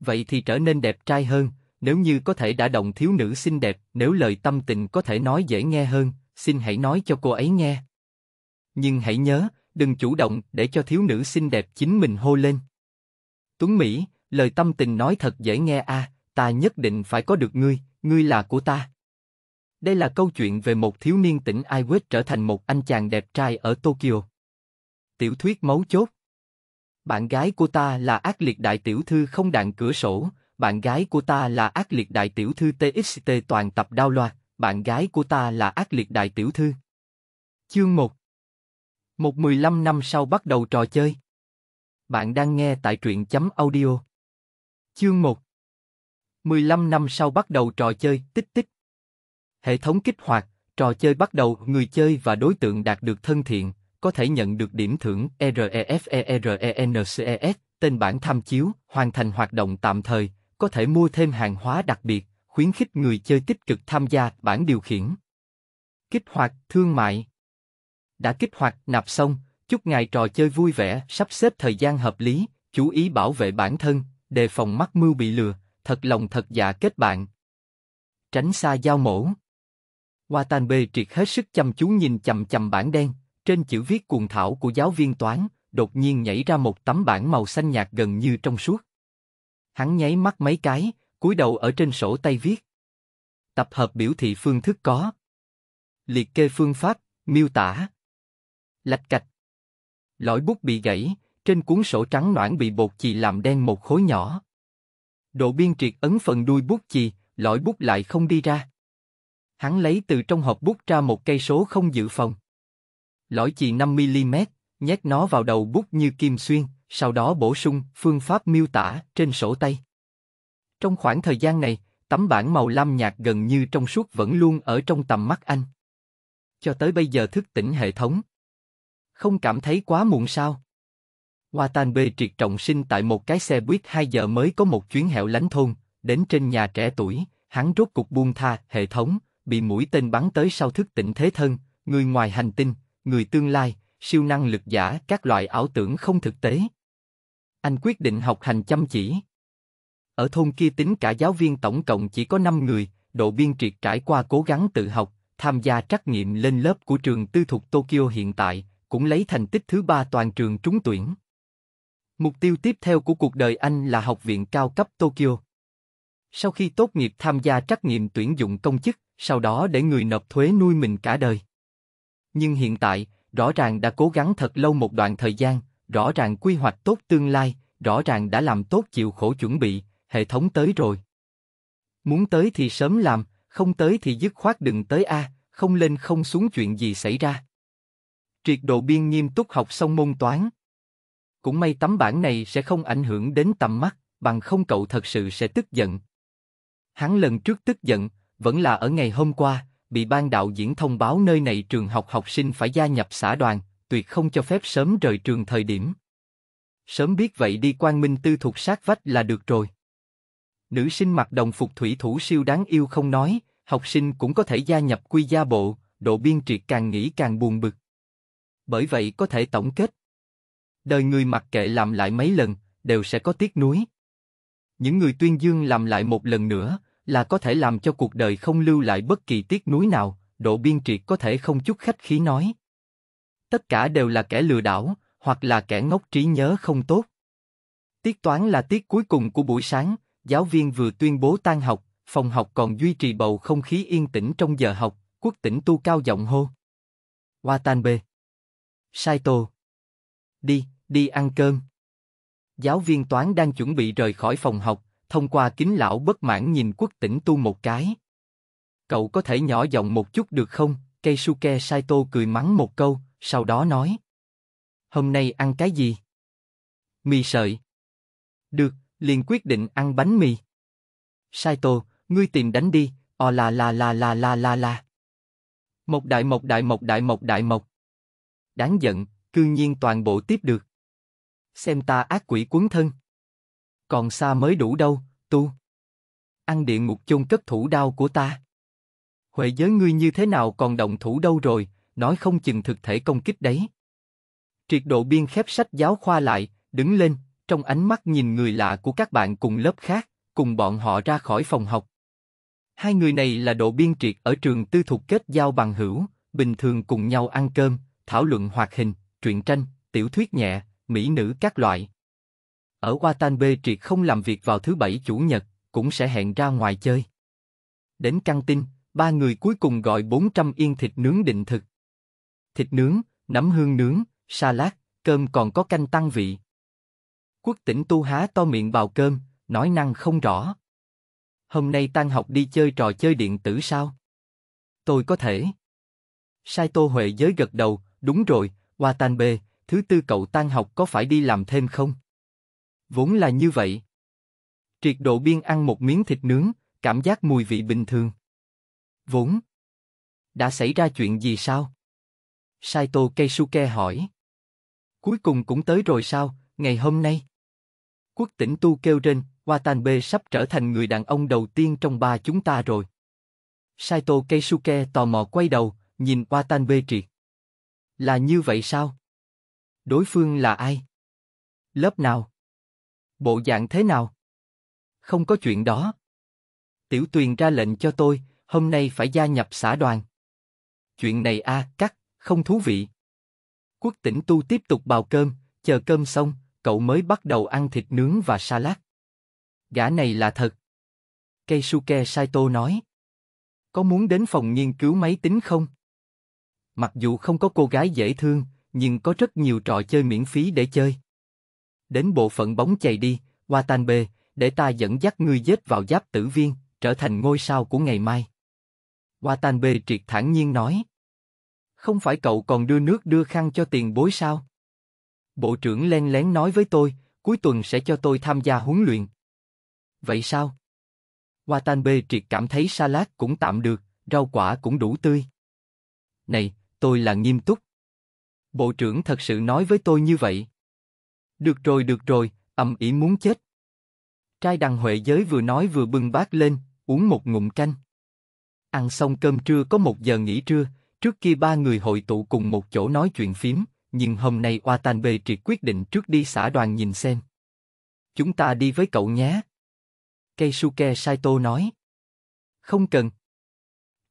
vậy thì trở nên đẹp trai hơn, nếu như có thể đã động thiếu nữ xinh đẹp, nếu lời tâm tình có thể nói dễ nghe hơn, xin hãy nói cho cô ấy nghe. Nhưng hãy nhớ, đừng chủ động để cho thiếu nữ xinh đẹp chính mình hô lên. Tuấn Mỹ, lời tâm tình nói thật dễ nghe a, à, ta nhất định phải có được ngươi, ngươi là của ta. Đây là câu chuyện về một thiếu niên tỉnh Iwet trở thành một anh chàng đẹp trai ở Tokyo. Tiểu thuyết mấu chốt bạn gái của ta là ác liệt đại tiểu thư không đạn cửa sổ, bạn gái của ta là ác liệt đại tiểu thư TXT toàn tập đao loạt, bạn gái của ta là ác liệt đại tiểu thư. Chương 1 Một mười lăm năm sau bắt đầu trò chơi. Bạn đang nghe tại truyện chấm audio. Chương 1 lăm năm sau bắt đầu trò chơi, tích tích. Hệ thống kích hoạt, trò chơi bắt đầu, người chơi và đối tượng đạt được thân thiện, có thể nhận được điểm thưởng REFERENCES, tên bản tham chiếu, hoàn thành hoạt động tạm thời, có thể mua thêm hàng hóa đặc biệt, khuyến khích người chơi tích cực tham gia bản điều khiển. Kích hoạt thương mại Đã kích hoạt nạp xong, chúc ngài trò chơi vui vẻ, sắp xếp thời gian hợp lý, chú ý bảo vệ bản thân, đề phòng mắc mưu bị lừa, thật lòng thật dạ kết bạn. Tránh xa giao mổ. Watanabe triệt hết sức chăm chú nhìn chầm chầm bản đen, trên chữ viết cuồng thảo của giáo viên toán, đột nhiên nhảy ra một tấm bảng màu xanh nhạt gần như trong suốt. Hắn nháy mắt mấy cái, cúi đầu ở trên sổ tay viết. Tập hợp biểu thị phương thức có. Liệt kê phương pháp, miêu tả. Lạch cạch. Lõi bút bị gãy, trên cuốn sổ trắng noãn bị bột chì làm đen một khối nhỏ. Độ biên triệt ấn phần đuôi bút chì, lõi bút lại không đi ra. Hắn lấy từ trong hộp bút ra một cây số không dự phòng lõi chì 5mm, nhét nó vào đầu bút như kim xuyên, sau đó bổ sung phương pháp miêu tả trên sổ tay. Trong khoảng thời gian này, tấm bản màu lam nhạt gần như trong suốt vẫn luôn ở trong tầm mắt anh. Cho tới bây giờ thức tỉnh hệ thống. Không cảm thấy quá muộn sao? Watanabe triệt trọng sinh tại một cái xe buýt 2 giờ mới có một chuyến hẻo lánh thôn, đến trên nhà trẻ tuổi, hắn rốt cục buông tha hệ thống, bị mũi tên bắn tới sau thức tỉnh thế thân, người ngoài hành tinh, người tương lai, siêu năng lực giả, các loại ảo tưởng không thực tế. Anh quyết định học hành chăm chỉ. Ở thôn kia tính cả giáo viên tổng cộng chỉ có 5 người, độ biên triệt trải qua cố gắng tự học, tham gia trắc nghiệm lên lớp của trường tư thục Tokyo hiện tại, cũng lấy thành tích thứ ba toàn trường trúng tuyển. Mục tiêu tiếp theo của cuộc đời anh là học viện cao cấp Tokyo. Sau khi tốt nghiệp tham gia trắc nghiệm tuyển dụng công chức, sau đó để người nộp thuế nuôi mình cả đời. Nhưng hiện tại, rõ ràng đã cố gắng thật lâu một đoạn thời gian, rõ ràng quy hoạch tốt tương lai, rõ ràng đã làm tốt chịu khổ chuẩn bị, hệ thống tới rồi. Muốn tới thì sớm làm, không tới thì dứt khoát đừng tới A, không lên không xuống chuyện gì xảy ra. Triệt độ biên nghiêm túc học xong môn toán. Cũng may tấm bản này sẽ không ảnh hưởng đến tầm mắt, bằng không cậu thật sự sẽ tức giận. Hắn lần trước tức giận, vẫn là ở ngày hôm qua, bị ban đạo diễn thông báo nơi này trường học học sinh phải gia nhập xã đoàn, tuyệt không cho phép sớm rời trường thời điểm. Sớm biết vậy đi quan Minh Tư thuộc sát vách là được rồi. Nữ sinh mặc đồng phục thủy thủ siêu đáng yêu không nói, học sinh cũng có thể gia nhập quy gia bộ, độ biên triệt càng nghĩ càng buồn bực. Bởi vậy có thể tổng kết. Đời người mặc kệ làm lại mấy lần, đều sẽ có tiếc nuối. Những người tuyên dương làm lại một lần nữa, là có thể làm cho cuộc đời không lưu lại bất kỳ tiếc nuối nào, độ biên triệt có thể không chút khách khí nói. Tất cả đều là kẻ lừa đảo, hoặc là kẻ ngốc trí nhớ không tốt. Tiết toán là tiết cuối cùng của buổi sáng, giáo viên vừa tuyên bố tan học, phòng học còn duy trì bầu không khí yên tĩnh trong giờ học, quốc tỉnh tu cao giọng hô. Watanabe. Saito. Đi, đi ăn cơm. Giáo viên toán đang chuẩn bị rời khỏi phòng học, thông qua kính lão bất mãn nhìn quốc tỉnh tu một cái. Cậu có thể nhỏ giọng một chút được không? Keisuke Saito cười mắng một câu, sau đó nói. Hôm nay ăn cái gì? Mì sợi. Được, liền quyết định ăn bánh mì. Saito, ngươi tìm đánh đi, o la la la la la la la. Một đại một đại một đại một đại một. Đáng giận, cư nhiên toàn bộ tiếp được. Xem ta ác quỷ cuốn thân. Còn xa mới đủ đâu, tu. Ăn điện ngục chôn cất thủ đao của ta. Huệ giới ngươi như thế nào còn động thủ đâu rồi, nói không chừng thực thể công kích đấy. Triệt độ biên khép sách giáo khoa lại, đứng lên, trong ánh mắt nhìn người lạ của các bạn cùng lớp khác, cùng bọn họ ra khỏi phòng học. Hai người này là độ biên triệt ở trường tư thục kết giao bằng hữu, bình thường cùng nhau ăn cơm, thảo luận hoạt hình, truyện tranh, tiểu thuyết nhẹ, mỹ nữ các loại. Ở Watanabe Triệt không làm việc vào thứ bảy chủ nhật, cũng sẽ hẹn ra ngoài chơi. Đến căng tin, ba người cuối cùng gọi 400 yên thịt nướng định thực. Thịt nướng, nấm hương nướng, salad, cơm còn có canh tăng vị. Quốc tỉnh tu há to miệng bào cơm, nói năng không rõ. Hôm nay tan học đi chơi trò chơi điện tử sao? Tôi có thể. Sai Tô Huệ giới gật đầu, đúng rồi, Watanabe, thứ tư cậu tan học có phải đi làm thêm không? Vốn là như vậy. Triệt độ biên ăn một miếng thịt nướng, cảm giác mùi vị bình thường. Vốn. Đã xảy ra chuyện gì sao? Saito Keisuke hỏi. Cuối cùng cũng tới rồi sao, ngày hôm nay? Quốc tỉnh Tu kêu trên, Watanabe sắp trở thành người đàn ông đầu tiên trong ba chúng ta rồi. Saito Keisuke tò mò quay đầu, nhìn Watanabe triệt. Là như vậy sao? Đối phương là ai? Lớp nào? Bộ dạng thế nào? Không có chuyện đó. Tiểu Tuyền ra lệnh cho tôi, hôm nay phải gia nhập xã đoàn. Chuyện này a, à, cắt, không thú vị. Quốc tĩnh tu tiếp tục bào cơm, chờ cơm xong, cậu mới bắt đầu ăn thịt nướng và salad. Gã này là thật. Keisuke Saito nói. Có muốn đến phòng nghiên cứu máy tính không? Mặc dù không có cô gái dễ thương, nhưng có rất nhiều trò chơi miễn phí để chơi đến bộ phận bóng chày đi, Watanabe, để ta dẫn dắt ngươi dết vào giáp tử viên, trở thành ngôi sao của ngày mai. Watanabe triệt thẳng nhiên nói. Không phải cậu còn đưa nước đưa khăn cho tiền bối sao? Bộ trưởng len lén nói với tôi, cuối tuần sẽ cho tôi tham gia huấn luyện. Vậy sao? Watanabe triệt cảm thấy salad cũng tạm được, rau quả cũng đủ tươi. Này, tôi là nghiêm túc. Bộ trưởng thật sự nói với tôi như vậy. Được rồi được rồi, ầm ĩ muốn chết. Trai đằng Huệ giới vừa nói vừa bưng bát lên, uống một ngụm canh. Ăn xong cơm trưa có một giờ nghỉ trưa, trước kia ba người hội tụ cùng một chỗ nói chuyện phím, nhưng hôm nay Oa Tan Bê triệt quyết định trước đi xã đoàn nhìn xem. Chúng ta đi với cậu nhé. Keisuke Saito nói. Không cần.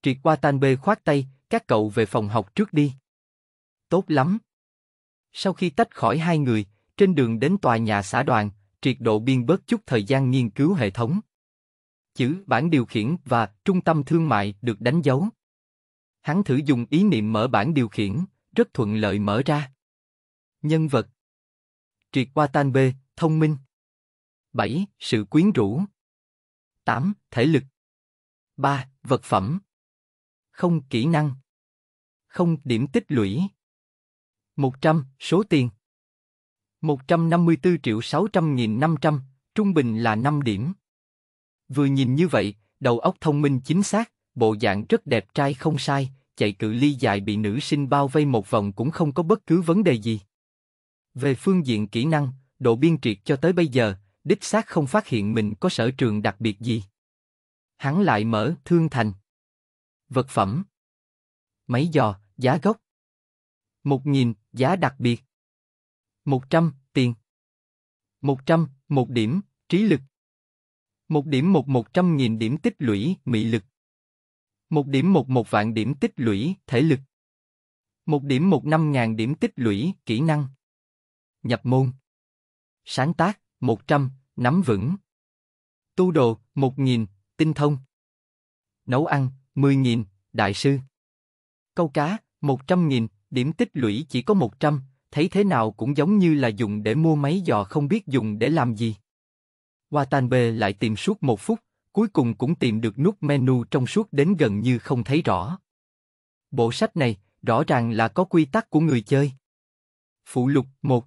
Triệt Oa Tan Bê khoát tay, các cậu về phòng học trước đi. Tốt lắm. Sau khi tách khỏi hai người, trên đường đến tòa nhà xã đoàn, triệt độ biên bớt chút thời gian nghiên cứu hệ thống. Chữ bản điều khiển và trung tâm thương mại được đánh dấu. Hắn thử dùng ý niệm mở bản điều khiển, rất thuận lợi mở ra. Nhân vật Triệt qua tan B, thông minh 7. Sự quyến rũ 8. Thể lực 3. Vật phẩm không Kỹ năng không Điểm tích lũy 100. Số tiền 154 triệu 600 nghìn 500, trung bình là 5 điểm. Vừa nhìn như vậy, đầu óc thông minh chính xác, bộ dạng rất đẹp trai không sai, chạy cự ly dài bị nữ sinh bao vây một vòng cũng không có bất cứ vấn đề gì. Về phương diện kỹ năng, độ biên triệt cho tới bây giờ, đích xác không phát hiện mình có sở trường đặc biệt gì. Hắn lại mở thương thành. Vật phẩm. Máy giò, giá gốc. một nghìn giá đặc biệt. 100, tiền. 100, một điểm, trí lực. Một điểm một một trăm nghìn điểm tích lũy, mị lực. Một điểm một một vạn điểm tích lũy, thể lực. Một điểm một năm ngàn điểm tích lũy, kỹ năng. Nhập môn. Sáng tác, một trăm nắm vững. Tu đồ, một nghìn tinh thông. Nấu ăn, mười nghìn đại sư. Câu cá, một trăm nghìn điểm tích lũy chỉ có một trăm thấy thế nào cũng giống như là dùng để mua máy dò không biết dùng để làm gì. Watanabe lại tìm suốt một phút, cuối cùng cũng tìm được nút menu trong suốt đến gần như không thấy rõ. Bộ sách này, rõ ràng là có quy tắc của người chơi. Phụ lục 1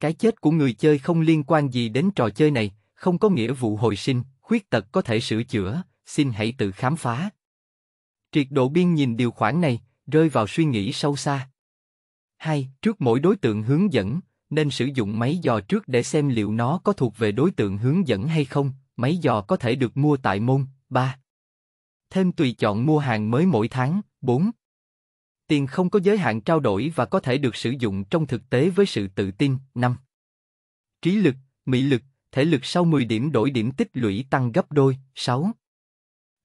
Cái chết của người chơi không liên quan gì đến trò chơi này, không có nghĩa vụ hồi sinh, khuyết tật có thể sửa chữa, xin hãy tự khám phá. Triệt độ biên nhìn điều khoản này, rơi vào suy nghĩ sâu xa. Hai, trước mỗi đối tượng hướng dẫn, nên sử dụng máy dò trước để xem liệu nó có thuộc về đối tượng hướng dẫn hay không. Máy dò có thể được mua tại môn. 3. Thêm tùy chọn mua hàng mới mỗi tháng. 4. Tiền không có giới hạn trao đổi và có thể được sử dụng trong thực tế với sự tự tin. 5. Trí lực, mỹ lực, thể lực sau 10 điểm đổi điểm tích lũy tăng gấp đôi. 6.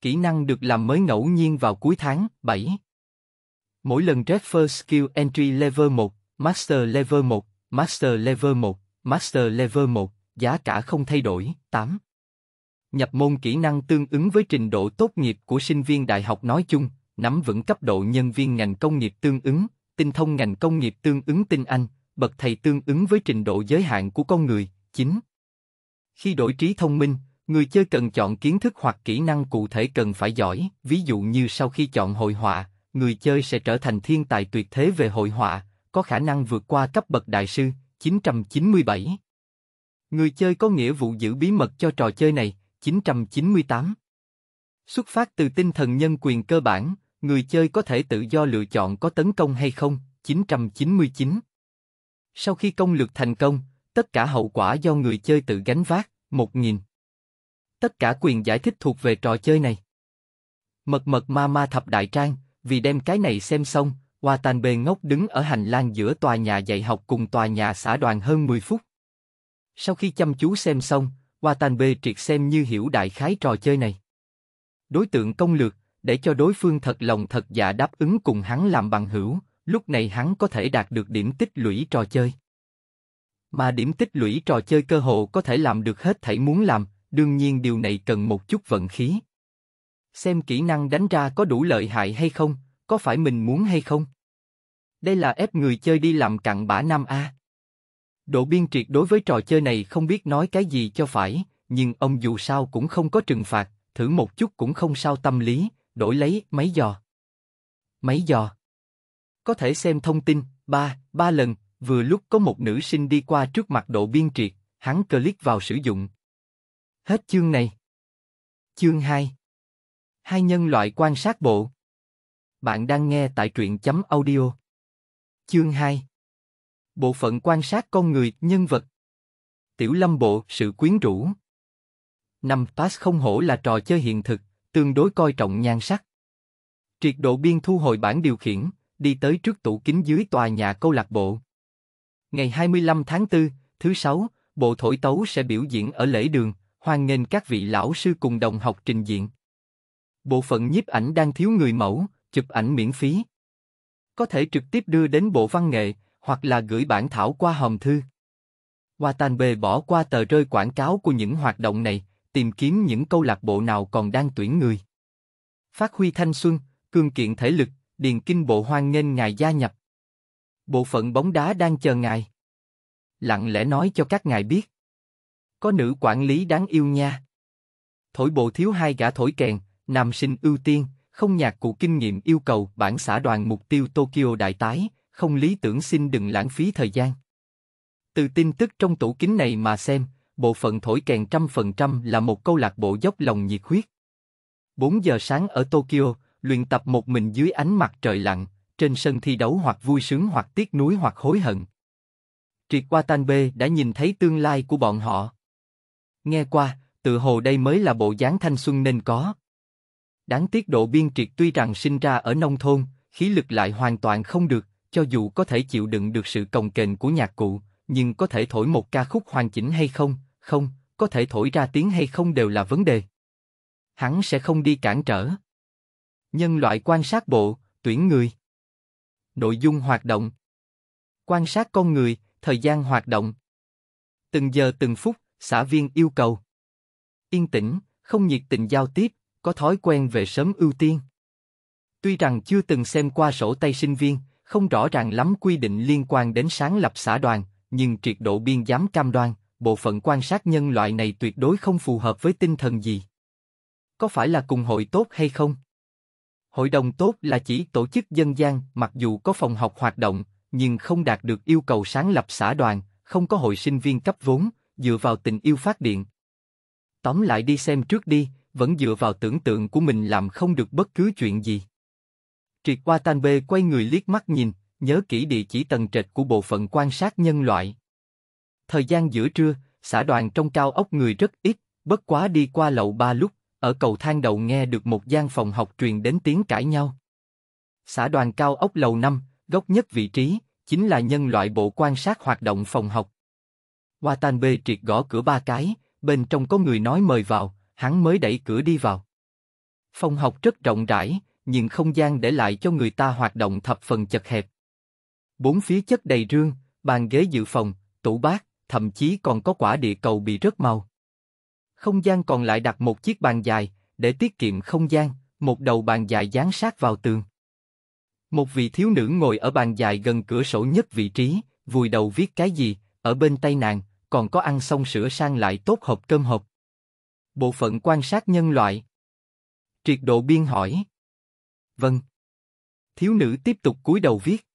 Kỹ năng được làm mới ngẫu nhiên vào cuối tháng. 7. Mỗi lần Refer Skill Entry Level 1, Master Level 1, Master Level 1, Master Level 1, giá cả không thay đổi, 8. Nhập môn kỹ năng tương ứng với trình độ tốt nghiệp của sinh viên đại học nói chung, nắm vững cấp độ nhân viên ngành công nghiệp tương ứng, tinh thông ngành công nghiệp tương ứng tinh Anh, bậc thầy tương ứng với trình độ giới hạn của con người, 9. Khi đổi trí thông minh, người chơi cần chọn kiến thức hoặc kỹ năng cụ thể cần phải giỏi, ví dụ như sau khi chọn hội họa, người chơi sẽ trở thành thiên tài tuyệt thế về hội họa, có khả năng vượt qua cấp bậc đại sư 997. Người chơi có nghĩa vụ giữ bí mật cho trò chơi này 998. Xuất phát từ tinh thần nhân quyền cơ bản, người chơi có thể tự do lựa chọn có tấn công hay không 999. Sau khi công lược thành công, tất cả hậu quả do người chơi tự gánh vác 1000. Tất cả quyền giải thích thuộc về trò chơi này. Mật mật ma ma thập đại trang, vì đem cái này xem xong, Hoa Tan ngốc đứng ở hành lang giữa tòa nhà dạy học cùng tòa nhà xã đoàn hơn 10 phút. Sau khi chăm chú xem xong, Hoa Tan triệt xem như hiểu đại khái trò chơi này. Đối tượng công lược, để cho đối phương thật lòng thật dạ đáp ứng cùng hắn làm bằng hữu, lúc này hắn có thể đạt được điểm tích lũy trò chơi. Mà điểm tích lũy trò chơi cơ hội có thể làm được hết thảy muốn làm, đương nhiên điều này cần một chút vận khí. Xem kỹ năng đánh ra có đủ lợi hại hay không, có phải mình muốn hay không? Đây là ép người chơi đi làm cặn bã Nam A. Độ biên triệt đối với trò chơi này không biết nói cái gì cho phải, nhưng ông dù sao cũng không có trừng phạt, thử một chút cũng không sao tâm lý, đổi lấy máy giò. Máy giò. Có thể xem thông tin, ba, ba lần, vừa lúc có một nữ sinh đi qua trước mặt độ biên triệt, hắn click vào sử dụng. Hết chương này. Chương 2 Hai nhân loại quan sát bộ. Bạn đang nghe tại truyện chấm audio. Chương 2 Bộ phận quan sát con người, nhân vật Tiểu lâm bộ, sự quyến rũ Năm Pass không hổ là trò chơi hiện thực, tương đối coi trọng nhan sắc. Triệt độ biên thu hồi bản điều khiển, đi tới trước tủ kính dưới tòa nhà câu lạc bộ. Ngày 25 tháng 4, thứ Sáu, bộ thổi tấu sẽ biểu diễn ở lễ đường, hoan nghênh các vị lão sư cùng đồng học trình diện bộ phận nhiếp ảnh đang thiếu người mẫu, chụp ảnh miễn phí. Có thể trực tiếp đưa đến bộ văn nghệ, hoặc là gửi bản thảo qua hòm thư. Watanabe bỏ qua tờ rơi quảng cáo của những hoạt động này, tìm kiếm những câu lạc bộ nào còn đang tuyển người. Phát huy thanh xuân, cương kiện thể lực, điền kinh bộ hoan nghênh ngài gia nhập. Bộ phận bóng đá đang chờ ngài. Lặng lẽ nói cho các ngài biết. Có nữ quản lý đáng yêu nha. Thổi bộ thiếu hai gã thổi kèn, Nam sinh ưu tiên, không nhạc cụ kinh nghiệm yêu cầu bản xã đoàn mục tiêu Tokyo đại tái, không lý tưởng xin đừng lãng phí thời gian. Từ tin tức trong tủ kính này mà xem, bộ phận thổi kèn trăm phần trăm là một câu lạc bộ dốc lòng nhiệt huyết. 4 giờ sáng ở Tokyo, luyện tập một mình dưới ánh mặt trời lặn, trên sân thi đấu hoặc vui sướng hoặc tiếc nuối hoặc hối hận. Triệt qua Tanbe đã nhìn thấy tương lai của bọn họ. Nghe qua, tự hồ đây mới là bộ dáng thanh xuân nên có. Đáng tiếc độ biên triệt tuy rằng sinh ra ở nông thôn, khí lực lại hoàn toàn không được, cho dù có thể chịu đựng được sự cồng kềnh của nhạc cụ, nhưng có thể thổi một ca khúc hoàn chỉnh hay không, không, có thể thổi ra tiếng hay không đều là vấn đề. Hắn sẽ không đi cản trở. Nhân loại quan sát bộ, tuyển người. Nội dung hoạt động. Quan sát con người, thời gian hoạt động. Từng giờ từng phút, xã viên yêu cầu. Yên tĩnh, không nhiệt tình giao tiếp, có thói quen về sớm ưu tiên. Tuy rằng chưa từng xem qua sổ tay sinh viên, không rõ ràng lắm quy định liên quan đến sáng lập xã đoàn, nhưng triệt độ biên giám cam đoan, bộ phận quan sát nhân loại này tuyệt đối không phù hợp với tinh thần gì. Có phải là cùng hội tốt hay không? Hội đồng tốt là chỉ tổ chức dân gian, mặc dù có phòng học hoạt động, nhưng không đạt được yêu cầu sáng lập xã đoàn, không có hội sinh viên cấp vốn, dựa vào tình yêu phát điện. Tóm lại đi xem trước đi, vẫn dựa vào tưởng tượng của mình làm không được bất cứ chuyện gì. Triệt qua tan bê quay người liếc mắt nhìn, nhớ kỹ địa chỉ tầng trệt của bộ phận quan sát nhân loại. Thời gian giữa trưa, xã đoàn trong cao ốc người rất ít, bất quá đi qua lậu ba lúc, ở cầu thang đầu nghe được một gian phòng học truyền đến tiếng cãi nhau. Xã đoàn cao ốc lầu 5, góc nhất vị trí, chính là nhân loại bộ quan sát hoạt động phòng học. Watan B triệt gõ cửa ba cái, bên trong có người nói mời vào, hắn mới đẩy cửa đi vào. Phòng học rất rộng rãi, nhưng không gian để lại cho người ta hoạt động thập phần chật hẹp. Bốn phía chất đầy rương, bàn ghế dự phòng, tủ bát, thậm chí còn có quả địa cầu bị rớt màu. Không gian còn lại đặt một chiếc bàn dài, để tiết kiệm không gian, một đầu bàn dài dán sát vào tường. Một vị thiếu nữ ngồi ở bàn dài gần cửa sổ nhất vị trí, vùi đầu viết cái gì, ở bên tay nàng, còn có ăn xong sữa sang lại tốt hộp cơm hộp bộ phận quan sát nhân loại. Triệt độ biên hỏi. Vâng. Thiếu nữ tiếp tục cúi đầu viết.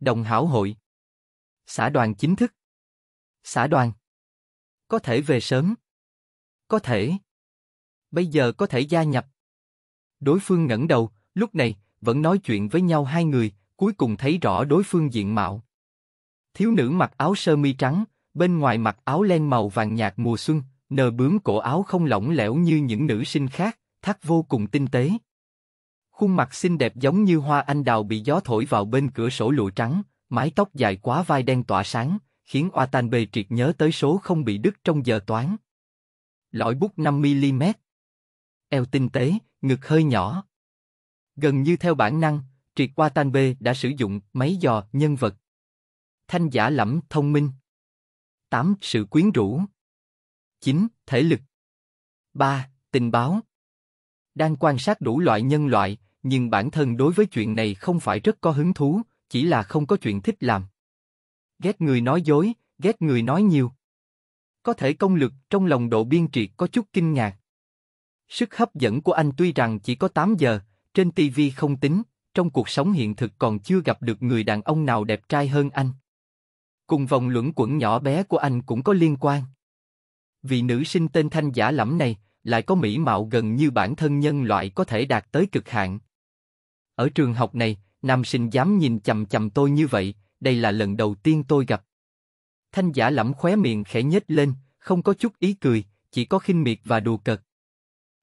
Đồng hảo hội. Xã đoàn chính thức. Xã đoàn. Có thể về sớm. Có thể. Bây giờ có thể gia nhập. Đối phương ngẩng đầu, lúc này, vẫn nói chuyện với nhau hai người, cuối cùng thấy rõ đối phương diện mạo. Thiếu nữ mặc áo sơ mi trắng, bên ngoài mặc áo len màu vàng nhạt mùa xuân, nờ bướm cổ áo không lỏng lẻo như những nữ sinh khác, thắt vô cùng tinh tế. Khuôn mặt xinh đẹp giống như hoa anh đào bị gió thổi vào bên cửa sổ lụa trắng, mái tóc dài quá vai đen tỏa sáng, khiến Watanabe triệt nhớ tới số không bị đứt trong giờ toán. Lõi bút 5mm Eo tinh tế, ngực hơi nhỏ. Gần như theo bản năng, triệt Watanabe đã sử dụng máy dò nhân vật. Thanh giả lẫm thông minh. 8. Sự quyến rũ 9. Thể lực 3. Tình báo Đang quan sát đủ loại nhân loại, nhưng bản thân đối với chuyện này không phải rất có hứng thú, chỉ là không có chuyện thích làm. Ghét người nói dối, ghét người nói nhiều. Có thể công lực trong lòng độ biên triệt có chút kinh ngạc. Sức hấp dẫn của anh tuy rằng chỉ có 8 giờ, trên TV không tính, trong cuộc sống hiện thực còn chưa gặp được người đàn ông nào đẹp trai hơn anh. Cùng vòng luẩn quẩn nhỏ bé của anh cũng có liên quan vì nữ sinh tên Thanh Giả Lẫm này lại có mỹ mạo gần như bản thân nhân loại có thể đạt tới cực hạn. Ở trường học này, nam sinh dám nhìn chầm chầm tôi như vậy, đây là lần đầu tiên tôi gặp. Thanh Giả Lẫm khóe miệng khẽ nhếch lên, không có chút ý cười, chỉ có khinh miệt và đùa cợt.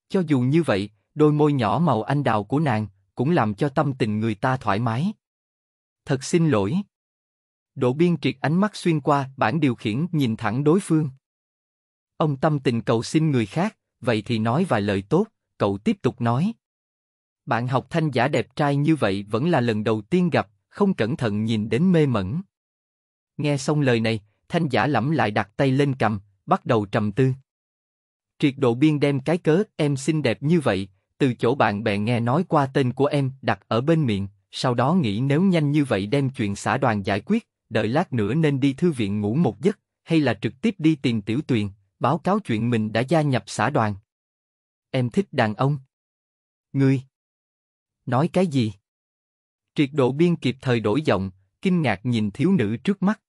Cho dù như vậy, đôi môi nhỏ màu anh đào của nàng cũng làm cho tâm tình người ta thoải mái. Thật xin lỗi. độ Biên triệt ánh mắt xuyên qua bản điều khiển nhìn thẳng đối phương. Ông tâm tình cầu xin người khác, vậy thì nói vài lời tốt, cậu tiếp tục nói. Bạn học thanh giả đẹp trai như vậy vẫn là lần đầu tiên gặp, không cẩn thận nhìn đến mê mẩn. Nghe xong lời này, thanh giả lẫm lại đặt tay lên cầm, bắt đầu trầm tư. Triệt độ biên đem cái cớ em xinh đẹp như vậy, từ chỗ bạn bè nghe nói qua tên của em đặt ở bên miệng, sau đó nghĩ nếu nhanh như vậy đem chuyện xã đoàn giải quyết, đợi lát nữa nên đi thư viện ngủ một giấc, hay là trực tiếp đi tìm tiểu tuyền, báo cáo chuyện mình đã gia nhập xã đoàn. Em thích đàn ông. Ngươi. Nói cái gì? Triệt độ biên kịp thời đổi giọng, kinh ngạc nhìn thiếu nữ trước mắt.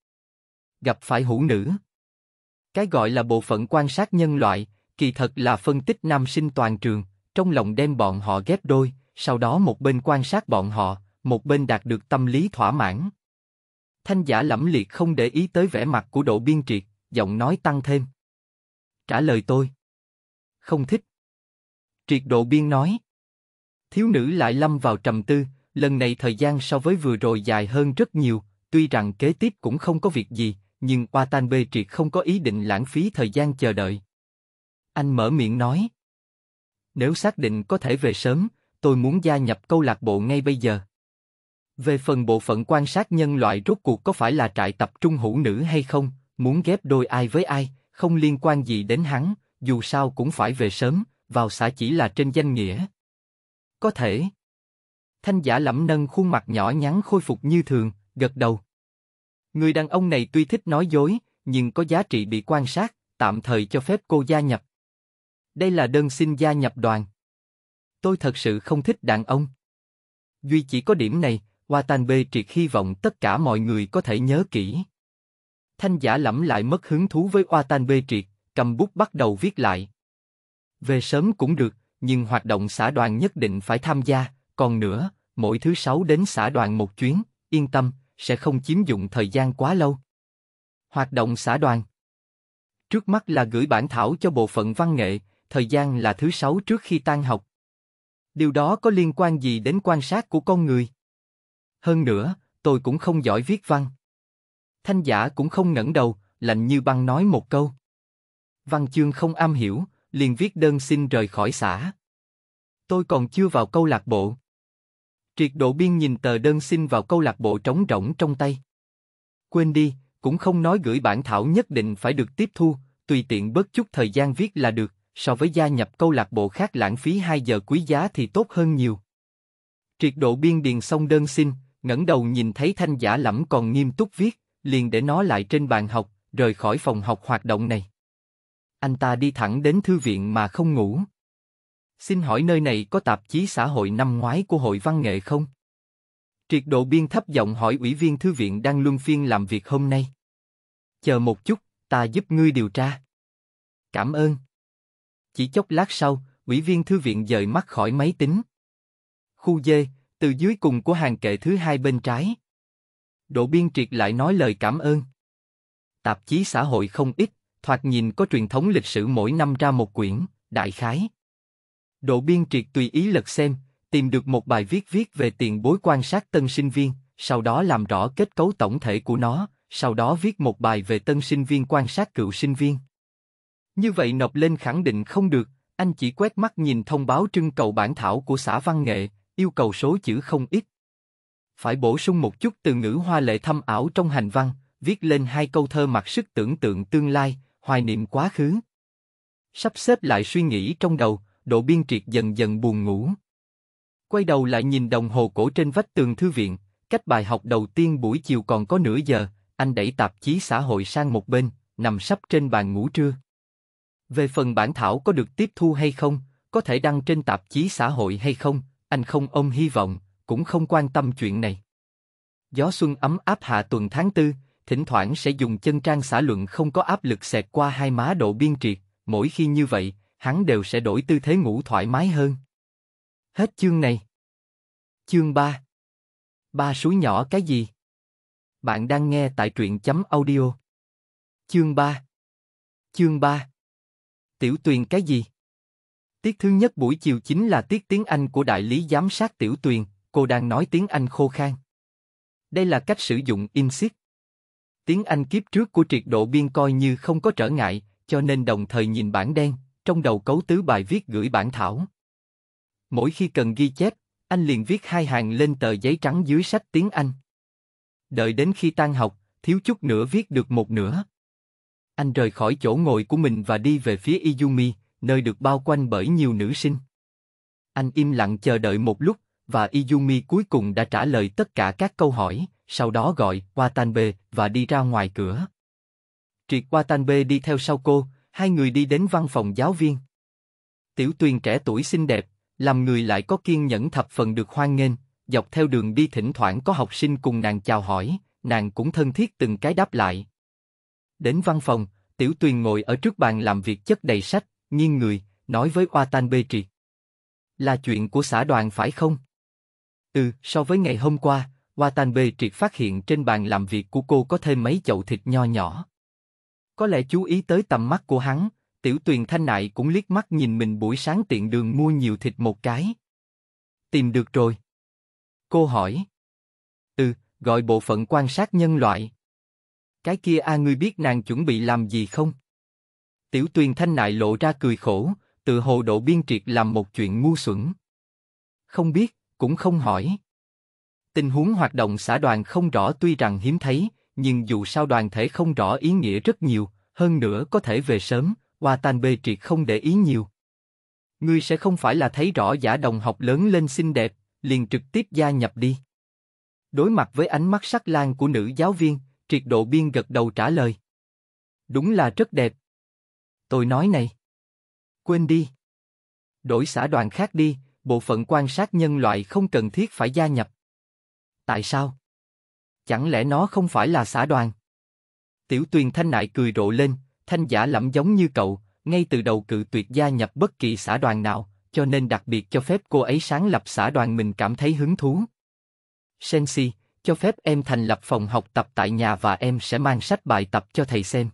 Gặp phải hữu nữ. Cái gọi là bộ phận quan sát nhân loại, kỳ thật là phân tích nam sinh toàn trường, trong lòng đem bọn họ ghép đôi, sau đó một bên quan sát bọn họ, một bên đạt được tâm lý thỏa mãn. Thanh giả lẫm liệt không để ý tới vẻ mặt của độ biên triệt, giọng nói tăng thêm. Trả lời tôi. Không thích. Triệt độ biên nói. Thiếu nữ lại lâm vào trầm tư, lần này thời gian so với vừa rồi dài hơn rất nhiều, tuy rằng kế tiếp cũng không có việc gì, nhưng Watanabe triệt không có ý định lãng phí thời gian chờ đợi. Anh mở miệng nói. Nếu xác định có thể về sớm, tôi muốn gia nhập câu lạc bộ ngay bây giờ. Về phần bộ phận quan sát nhân loại rốt cuộc có phải là trại tập trung hữu nữ hay không, muốn ghép đôi ai với ai, không liên quan gì đến hắn, dù sao cũng phải về sớm, vào xã chỉ là trên danh nghĩa. Có thể. Thanh giả lẩm nâng khuôn mặt nhỏ nhắn khôi phục như thường, gật đầu. Người đàn ông này tuy thích nói dối, nhưng có giá trị bị quan sát, tạm thời cho phép cô gia nhập. Đây là đơn xin gia nhập đoàn. Tôi thật sự không thích đàn ông. Duy chỉ có điểm này, Watanabe triệt hy vọng tất cả mọi người có thể nhớ kỹ. Thanh giả lẫm lại mất hứng thú với oa tan bê triệt, cầm bút bắt đầu viết lại. Về sớm cũng được, nhưng hoạt động xã đoàn nhất định phải tham gia, còn nữa, mỗi thứ sáu đến xã đoàn một chuyến, yên tâm, sẽ không chiếm dụng thời gian quá lâu. Hoạt động xã đoàn Trước mắt là gửi bản thảo cho bộ phận văn nghệ, thời gian là thứ sáu trước khi tan học. Điều đó có liên quan gì đến quan sát của con người? Hơn nữa, tôi cũng không giỏi viết văn. Thanh giả cũng không ngẩng đầu, lạnh như băng nói một câu. Văn chương không am hiểu, liền viết đơn xin rời khỏi xã. Tôi còn chưa vào câu lạc bộ. Triệt độ biên nhìn tờ đơn xin vào câu lạc bộ trống rỗng trong tay. Quên đi, cũng không nói gửi bản thảo nhất định phải được tiếp thu, tùy tiện bớt chút thời gian viết là được, so với gia nhập câu lạc bộ khác lãng phí 2 giờ quý giá thì tốt hơn nhiều. Triệt độ biên điền xong đơn xin, ngẩng đầu nhìn thấy thanh giả lẫm còn nghiêm túc viết, liền để nó lại trên bàn học, rời khỏi phòng học hoạt động này. Anh ta đi thẳng đến thư viện mà không ngủ. Xin hỏi nơi này có tạp chí xã hội năm ngoái của Hội Văn nghệ không? Triệt độ biên thấp giọng hỏi ủy viên thư viện đang luân phiên làm việc hôm nay. Chờ một chút, ta giúp ngươi điều tra. Cảm ơn. Chỉ chốc lát sau, ủy viên thư viện rời mắt khỏi máy tính. Khu dê, từ dưới cùng của hàng kệ thứ hai bên trái, Đỗ Biên Triệt lại nói lời cảm ơn. Tạp chí xã hội không ít, thoạt nhìn có truyền thống lịch sử mỗi năm ra một quyển, đại khái. Đỗ Biên Triệt tùy ý lật xem, tìm được một bài viết viết về tiền bối quan sát tân sinh viên, sau đó làm rõ kết cấu tổng thể của nó, sau đó viết một bài về tân sinh viên quan sát cựu sinh viên. Như vậy nộp lên khẳng định không được, anh chỉ quét mắt nhìn thông báo trưng cầu bản thảo của xã Văn Nghệ, yêu cầu số chữ không ít, phải bổ sung một chút từ ngữ hoa lệ thâm ảo trong hành văn, viết lên hai câu thơ mặc sức tưởng tượng tương lai, hoài niệm quá khứ. Sắp xếp lại suy nghĩ trong đầu, độ biên triệt dần dần buồn ngủ. Quay đầu lại nhìn đồng hồ cổ trên vách tường thư viện, cách bài học đầu tiên buổi chiều còn có nửa giờ, anh đẩy tạp chí xã hội sang một bên, nằm sắp trên bàn ngủ trưa. Về phần bản thảo có được tiếp thu hay không, có thể đăng trên tạp chí xã hội hay không, anh không ôm hy vọng, cũng không quan tâm chuyện này. Gió xuân ấm áp hạ tuần tháng tư, thỉnh thoảng sẽ dùng chân trang xả luận không có áp lực xẹt qua hai má độ biên triệt, mỗi khi như vậy, hắn đều sẽ đổi tư thế ngủ thoải mái hơn. Hết chương này. Chương 3 Ba suối nhỏ cái gì? Bạn đang nghe tại truyện chấm audio. Chương 3 Chương 3 Tiểu tuyền cái gì? Tiết thứ nhất buổi chiều chính là tiết tiếng Anh của đại lý giám sát tiểu tuyền, Cô đang nói tiếng Anh khô khan. Đây là cách sử dụng INSID. Tiếng Anh kiếp trước của triệt độ biên coi như không có trở ngại, cho nên đồng thời nhìn bản đen, trong đầu cấu tứ bài viết gửi bản thảo. Mỗi khi cần ghi chép, anh liền viết hai hàng lên tờ giấy trắng dưới sách tiếng Anh. Đợi đến khi tan học, thiếu chút nữa viết được một nửa. Anh rời khỏi chỗ ngồi của mình và đi về phía Izumi, nơi được bao quanh bởi nhiều nữ sinh. Anh im lặng chờ đợi một lúc, và Izumi cuối cùng đã trả lời tất cả các câu hỏi, sau đó gọi Watanbe và đi ra ngoài cửa. Triệt Watanbe đi theo sau cô, hai người đi đến văn phòng giáo viên. Tiểu Tuyên trẻ tuổi xinh đẹp, làm người lại có kiên nhẫn thập phần được hoan nghênh, dọc theo đường đi thỉnh thoảng có học sinh cùng nàng chào hỏi, nàng cũng thân thiết từng cái đáp lại. Đến văn phòng, Tiểu Tuyên ngồi ở trước bàn làm việc chất đầy sách, nghiêng người, nói với Oa Tan Triệt. Là chuyện của xã đoàn phải không? Ừ, so với ngày hôm qua, Watanabe triệt phát hiện trên bàn làm việc của cô có thêm mấy chậu thịt nho nhỏ. Có lẽ chú ý tới tầm mắt của hắn, tiểu tuyền thanh nại cũng liếc mắt nhìn mình buổi sáng tiện đường mua nhiều thịt một cái. Tìm được rồi. Cô hỏi. Ừ, gọi bộ phận quan sát nhân loại. Cái kia a à, ngươi biết nàng chuẩn bị làm gì không? Tiểu tuyền thanh nại lộ ra cười khổ, tự hồ độ biên triệt làm một chuyện ngu xuẩn. Không biết cũng không hỏi. Tình huống hoạt động xã đoàn không rõ tuy rằng hiếm thấy, nhưng dù sao đoàn thể không rõ ý nghĩa rất nhiều, hơn nữa có thể về sớm, qua tan bê triệt không để ý nhiều. Ngươi sẽ không phải là thấy rõ giả đồng học lớn lên xinh đẹp, liền trực tiếp gia nhập đi. Đối mặt với ánh mắt sắc lan của nữ giáo viên, triệt độ biên gật đầu trả lời. Đúng là rất đẹp. Tôi nói này. Quên đi. Đổi xã đoàn khác đi, bộ phận quan sát nhân loại không cần thiết phải gia nhập. Tại sao? Chẳng lẽ nó không phải là xã đoàn? Tiểu Tuyền Thanh Nại cười rộ lên, Thanh giả lẫm giống như cậu, ngay từ đầu cự tuyệt gia nhập bất kỳ xã đoàn nào, cho nên đặc biệt cho phép cô ấy sáng lập xã đoàn mình cảm thấy hứng thú. Sensi, cho phép em thành lập phòng học tập tại nhà và em sẽ mang sách bài tập cho thầy xem.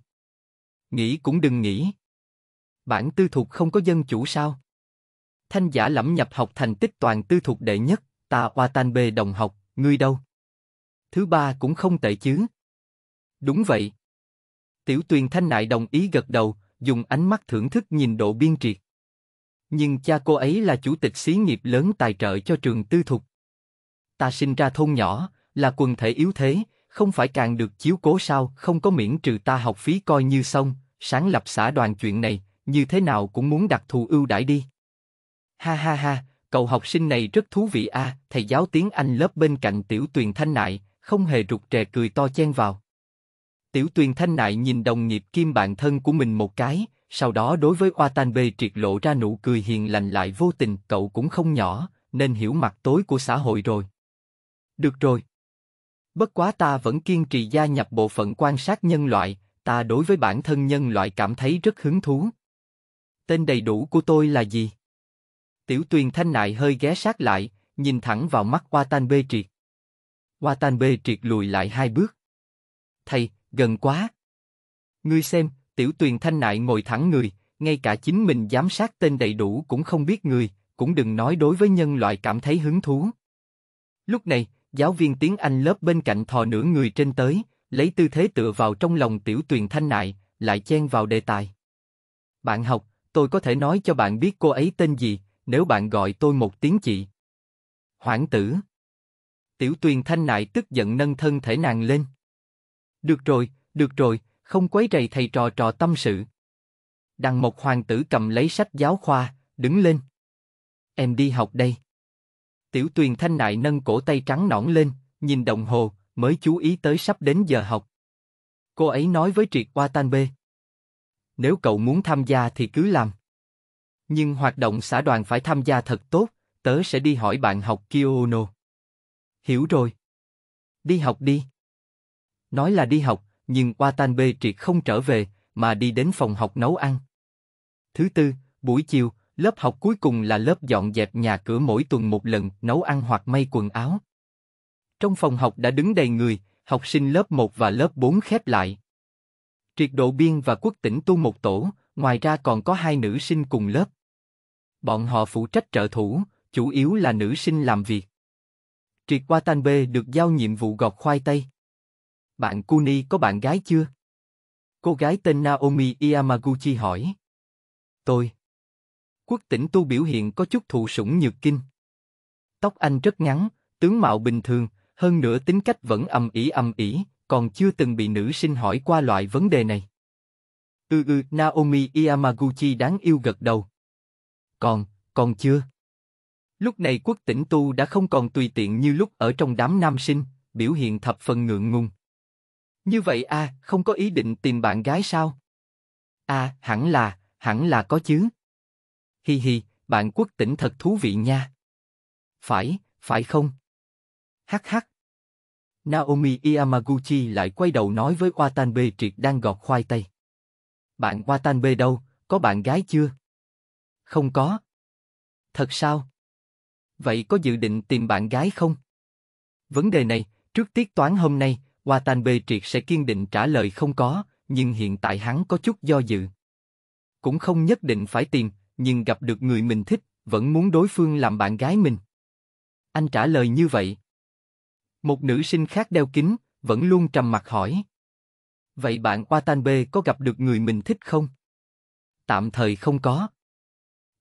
Nghĩ cũng đừng nghĩ. Bản tư thuộc không có dân chủ sao? Thanh giả lẫm nhập học thành tích toàn tư thuộc đệ nhất, ta oa tan bê đồng học, ngươi đâu? Thứ ba cũng không tệ chứ. Đúng vậy. Tiểu tuyền thanh nại đồng ý gật đầu, dùng ánh mắt thưởng thức nhìn độ biên triệt. Nhưng cha cô ấy là chủ tịch xí nghiệp lớn tài trợ cho trường tư thục. Ta sinh ra thôn nhỏ, là quần thể yếu thế, không phải càng được chiếu cố sao, không có miễn trừ ta học phí coi như xong, sáng lập xã đoàn chuyện này, như thế nào cũng muốn đặc thù ưu đãi đi. Ha ha ha, cậu học sinh này rất thú vị a, à, thầy giáo tiếng Anh lớp bên cạnh Tiểu Tuyền Thanh Nại, không hề rụt rè cười to chen vào. Tiểu Tuyền Thanh Nại nhìn đồng nghiệp kim bạn thân của mình một cái, sau đó đối với Oa Tan Bê triệt lộ ra nụ cười hiền lành lại vô tình, cậu cũng không nhỏ, nên hiểu mặt tối của xã hội rồi. Được rồi. Bất quá ta vẫn kiên trì gia nhập bộ phận quan sát nhân loại, ta đối với bản thân nhân loại cảm thấy rất hứng thú. Tên đầy đủ của tôi là gì? Tiểu Tuyền Thanh Nại hơi ghé sát lại, nhìn thẳng vào mắt Hoa Tan Bê Triệt. Hoa Tan Bê Triệt lùi lại hai bước. Thầy, gần quá. Ngươi xem, Tiểu Tuyền Thanh Nại ngồi thẳng người, ngay cả chính mình giám sát tên đầy đủ cũng không biết người, cũng đừng nói đối với nhân loại cảm thấy hứng thú. Lúc này, giáo viên tiếng Anh lớp bên cạnh thò nửa người trên tới, lấy tư thế tựa vào trong lòng Tiểu Tuyền Thanh Nại, lại chen vào đề tài. Bạn học, tôi có thể nói cho bạn biết cô ấy tên gì, nếu bạn gọi tôi một tiếng chị. Hoảng tử. Tiểu tuyền thanh nại tức giận nâng thân thể nàng lên. Được rồi, được rồi, không quấy rầy thầy trò trò tâm sự. Đằng một hoàng tử cầm lấy sách giáo khoa, đứng lên. Em đi học đây. Tiểu tuyền thanh nại nâng cổ tay trắng nõn lên, nhìn đồng hồ, mới chú ý tới sắp đến giờ học. Cô ấy nói với triệt qua tan bê. Nếu cậu muốn tham gia thì cứ làm nhưng hoạt động xã đoàn phải tham gia thật tốt, tớ sẽ đi hỏi bạn học Kiono. Hiểu rồi. Đi học đi. Nói là đi học, nhưng Watanabe triệt không trở về, mà đi đến phòng học nấu ăn. Thứ tư, buổi chiều, lớp học cuối cùng là lớp dọn dẹp nhà cửa mỗi tuần một lần, nấu ăn hoặc may quần áo. Trong phòng học đã đứng đầy người, học sinh lớp 1 và lớp 4 khép lại. Triệt độ biên và quốc tỉnh tu một tổ, ngoài ra còn có hai nữ sinh cùng lớp. Bọn họ phụ trách trợ thủ, chủ yếu là nữ sinh làm việc. Triệt qua tan bê được giao nhiệm vụ gọt khoai tây. Bạn Kuni có bạn gái chưa? Cô gái tên Naomi Yamaguchi hỏi. Tôi. Quốc tỉnh tu biểu hiện có chút thụ sủng nhược kinh. Tóc anh rất ngắn, tướng mạo bình thường, hơn nữa tính cách vẫn ầm ĩ ầm ĩ, còn chưa từng bị nữ sinh hỏi qua loại vấn đề này. ư ư Naomi Yamaguchi đáng yêu gật đầu còn, còn chưa. Lúc này quốc tỉnh tu đã không còn tùy tiện như lúc ở trong đám nam sinh, biểu hiện thập phần ngượng ngùng. Như vậy a, à, không có ý định tìm bạn gái sao? A, à, hẳn là, hẳn là có chứ. Hi hi, bạn quốc tỉnh thật thú vị nha. Phải, phải không? Hắc hắc. Naomi Yamaguchi lại quay đầu nói với Watanabe Triệt đang gọt khoai tây. Bạn Watanabe đâu, có bạn gái chưa? Không có. Thật sao? Vậy có dự định tìm bạn gái không? Vấn đề này, trước tiết toán hôm nay, Watan Bê Triệt sẽ kiên định trả lời không có, nhưng hiện tại hắn có chút do dự. Cũng không nhất định phải tìm, nhưng gặp được người mình thích, vẫn muốn đối phương làm bạn gái mình. Anh trả lời như vậy. Một nữ sinh khác đeo kính, vẫn luôn trầm mặt hỏi. Vậy bạn Watan Bê có gặp được người mình thích không? Tạm thời không có.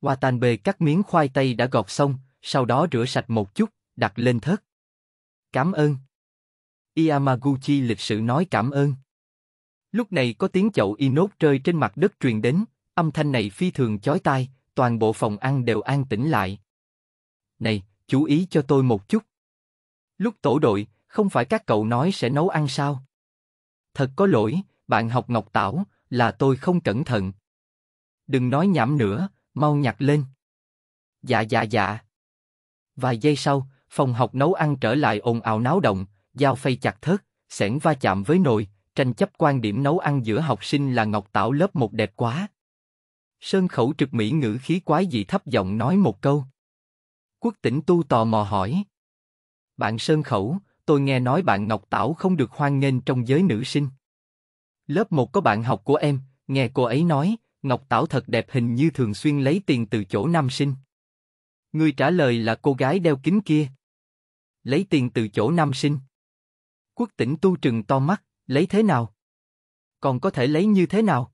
Watanabe cắt miếng khoai tây đã gọt xong, sau đó rửa sạch một chút, đặt lên thớt. Cảm ơn. Yamaguchi lịch sự nói cảm ơn. Lúc này có tiếng chậu inox rơi trên mặt đất truyền đến, âm thanh này phi thường chói tai, toàn bộ phòng ăn đều an tĩnh lại. Này, chú ý cho tôi một chút. Lúc tổ đội, không phải các cậu nói sẽ nấu ăn sao? Thật có lỗi, bạn học Ngọc Tảo, là tôi không cẩn thận. Đừng nói nhảm nữa, mau nhặt lên. Dạ dạ dạ. Vài giây sau, phòng học nấu ăn trở lại ồn ào náo động, dao phay chặt thớt, sẻn va chạm với nồi, tranh chấp quan điểm nấu ăn giữa học sinh là Ngọc Tảo lớp một đẹp quá. Sơn khẩu trực mỹ ngữ khí quái dị thấp giọng nói một câu. Quốc tỉnh tu tò mò hỏi. Bạn Sơn khẩu, tôi nghe nói bạn Ngọc Tảo không được hoan nghênh trong giới nữ sinh. Lớp một có bạn học của em, nghe cô ấy nói, Ngọc Tảo thật đẹp hình như thường xuyên lấy tiền từ chỗ nam sinh. Người trả lời là cô gái đeo kính kia. Lấy tiền từ chỗ nam sinh. Quốc tỉnh tu trừng to mắt, lấy thế nào? Còn có thể lấy như thế nào?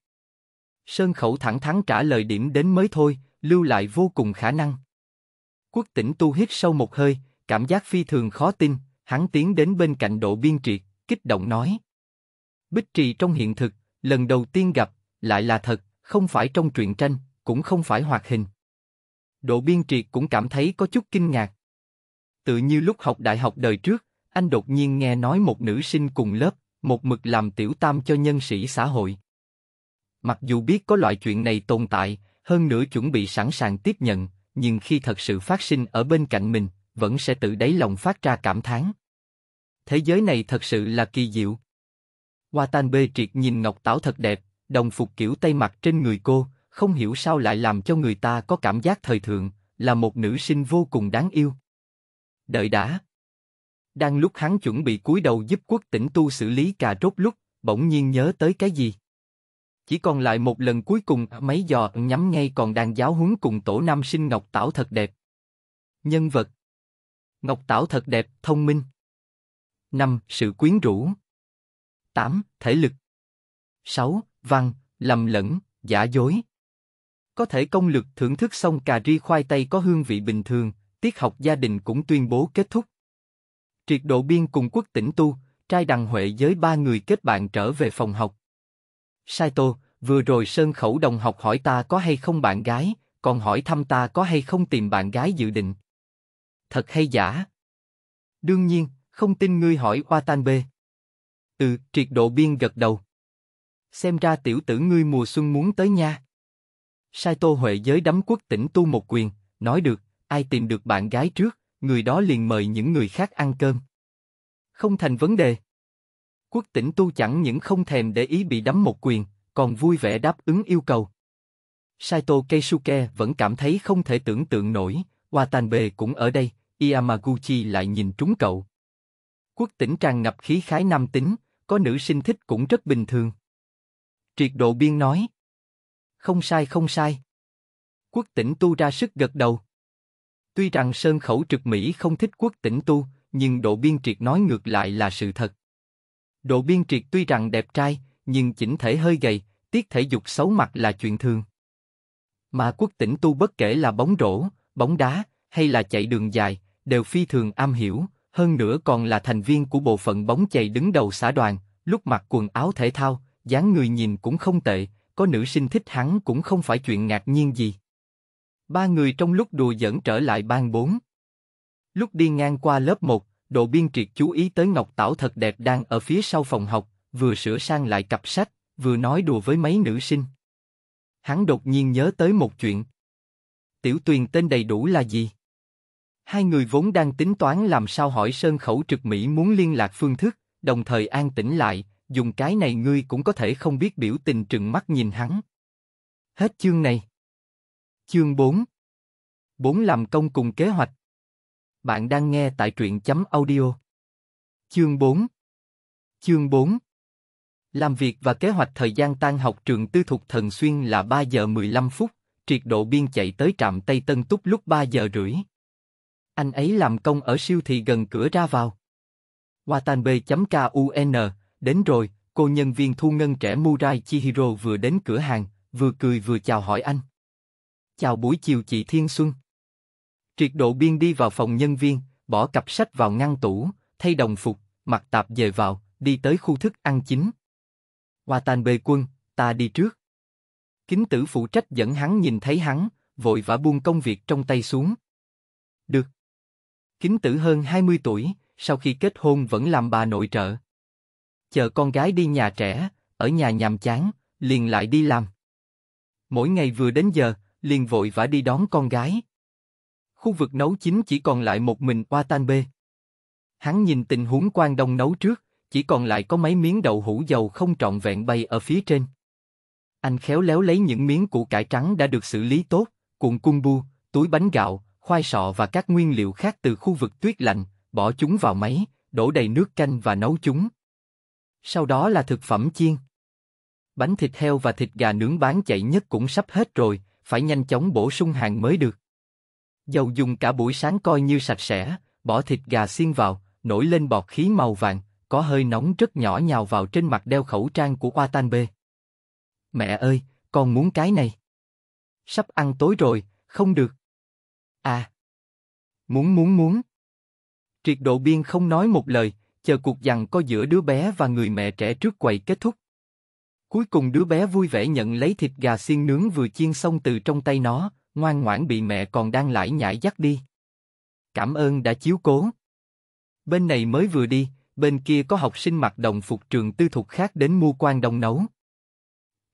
Sơn khẩu thẳng thắn trả lời điểm đến mới thôi, lưu lại vô cùng khả năng. Quốc tỉnh tu hít sâu một hơi, cảm giác phi thường khó tin, hắn tiến đến bên cạnh độ biên triệt, kích động nói. Bích trì trong hiện thực, lần đầu tiên gặp, lại là thật, không phải trong truyện tranh, cũng không phải hoạt hình. Độ biên triệt cũng cảm thấy có chút kinh ngạc. Tự như lúc học đại học đời trước, anh đột nhiên nghe nói một nữ sinh cùng lớp, một mực làm tiểu tam cho nhân sĩ xã hội. Mặc dù biết có loại chuyện này tồn tại, hơn nữa chuẩn bị sẵn sàng tiếp nhận, nhưng khi thật sự phát sinh ở bên cạnh mình, vẫn sẽ tự đáy lòng phát ra cảm thán. Thế giới này thật sự là kỳ diệu. Watan Bê Triệt nhìn Ngọc Tảo thật đẹp, Đồng phục kiểu Tây mặc trên người cô, không hiểu sao lại làm cho người ta có cảm giác thời thượng, là một nữ sinh vô cùng đáng yêu. Đợi đã. Đang lúc hắn chuẩn bị cúi đầu giúp quốc tỉnh tu xử lý cà rốt lúc, bỗng nhiên nhớ tới cái gì. Chỉ còn lại một lần cuối cùng mấy giò nhắm ngay còn đang giáo huấn cùng tổ nam sinh Ngọc Tảo thật đẹp. Nhân vật Ngọc Tảo thật đẹp, thông minh. 5. Sự quyến rũ 8. Thể lực 6 văn, lầm lẫn, giả dối. Có thể công lực thưởng thức xong cà ri khoai tây có hương vị bình thường, tiết học gia đình cũng tuyên bố kết thúc. Triệt độ biên cùng quốc tỉnh tu, trai đằng Huệ giới ba người kết bạn trở về phòng học. Sai tô, vừa rồi Sơn Khẩu đồng học hỏi ta có hay không bạn gái, còn hỏi thăm ta có hay không tìm bạn gái dự định. Thật hay giả? Đương nhiên, không tin ngươi hỏi Hoa Tan Bê. Ừ, triệt độ biên gật đầu xem ra tiểu tử ngươi mùa xuân muốn tới nha. Sai Tô Huệ giới đấm quốc tỉnh tu một quyền, nói được, ai tìm được bạn gái trước, người đó liền mời những người khác ăn cơm. Không thành vấn đề. Quốc tỉnh tu chẳng những không thèm để ý bị đấm một quyền, còn vui vẻ đáp ứng yêu cầu. Saito Keisuke vẫn cảm thấy không thể tưởng tượng nổi, Watanabe cũng ở đây, Yamaguchi lại nhìn trúng cậu. Quốc tỉnh tràn ngập khí khái nam tính, có nữ sinh thích cũng rất bình thường. Triệt độ biên nói. Không sai không sai. Quốc tỉnh tu ra sức gật đầu. Tuy rằng Sơn Khẩu Trực Mỹ không thích quốc tỉnh tu, nhưng độ biên triệt nói ngược lại là sự thật. Độ biên triệt tuy rằng đẹp trai, nhưng chỉnh thể hơi gầy, tiết thể dục xấu mặt là chuyện thường. Mà quốc tỉnh tu bất kể là bóng rổ, bóng đá, hay là chạy đường dài, đều phi thường am hiểu, hơn nữa còn là thành viên của bộ phận bóng chày đứng đầu xã đoàn, lúc mặc quần áo thể thao, dáng người nhìn cũng không tệ, có nữ sinh thích hắn cũng không phải chuyện ngạc nhiên gì. Ba người trong lúc đùa giỡn trở lại ban bốn. Lúc đi ngang qua lớp 1, Độ Biên Triệt chú ý tới Ngọc Tảo thật đẹp đang ở phía sau phòng học, vừa sửa sang lại cặp sách, vừa nói đùa với mấy nữ sinh. Hắn đột nhiên nhớ tới một chuyện. Tiểu Tuyền tên đầy đủ là gì? Hai người vốn đang tính toán làm sao hỏi Sơn Khẩu Trực Mỹ muốn liên lạc phương thức, đồng thời an tĩnh lại, dùng cái này ngươi cũng có thể không biết biểu tình trừng mắt nhìn hắn. Hết chương này. Chương 4 4 làm công cùng kế hoạch Bạn đang nghe tại truyện chấm audio Chương 4 Chương 4 Làm việc và kế hoạch thời gian tan học trường tư thục thần xuyên là 3 giờ 15 phút, triệt độ biên chạy tới trạm Tây Tân Túc lúc 3 giờ rưỡi. Anh ấy làm công ở siêu thị gần cửa ra vào. Watanbe.kun Đến rồi, cô nhân viên thu ngân trẻ Murai Chihiro vừa đến cửa hàng, vừa cười vừa chào hỏi anh. Chào buổi chiều chị Thiên Xuân. Triệt độ biên đi vào phòng nhân viên, bỏ cặp sách vào ngăn tủ, thay đồng phục, mặc tạp về vào, đi tới khu thức ăn chính. Watanbe quân, ta đi trước. Kính tử phụ trách dẫn hắn nhìn thấy hắn, vội vã buông công việc trong tay xuống. Được. Kính tử hơn 20 tuổi, sau khi kết hôn vẫn làm bà nội trợ chờ con gái đi nhà trẻ, ở nhà nhàm chán, liền lại đi làm. Mỗi ngày vừa đến giờ, liền vội vã đi đón con gái. Khu vực nấu chính chỉ còn lại một mình Oa Tan Bê. Hắn nhìn tình huống quan đông nấu trước, chỉ còn lại có mấy miếng đậu hũ dầu không trọn vẹn bay ở phía trên. Anh khéo léo lấy những miếng củ cải trắng đã được xử lý tốt, cuộn cung bu, túi bánh gạo, khoai sọ và các nguyên liệu khác từ khu vực tuyết lạnh, bỏ chúng vào máy, đổ đầy nước canh và nấu chúng. Sau đó là thực phẩm chiên. Bánh thịt heo và thịt gà nướng bán chạy nhất cũng sắp hết rồi, phải nhanh chóng bổ sung hàng mới được. Dầu dùng cả buổi sáng coi như sạch sẽ, bỏ thịt gà xiên vào, nổi lên bọt khí màu vàng, có hơi nóng rất nhỏ nhào vào trên mặt đeo khẩu trang của Watan B. Mẹ ơi, con muốn cái này. Sắp ăn tối rồi, không được. À. Muốn muốn muốn. Triệt độ biên không nói một lời, chờ cuộc giằng co giữa đứa bé và người mẹ trẻ trước quầy kết thúc. Cuối cùng đứa bé vui vẻ nhận lấy thịt gà xiên nướng vừa chiên xong từ trong tay nó, ngoan ngoãn bị mẹ còn đang lải nhải dắt đi. Cảm ơn đã chiếu cố. Bên này mới vừa đi, bên kia có học sinh mặc đồng phục trường tư thục khác đến mua quan đông nấu.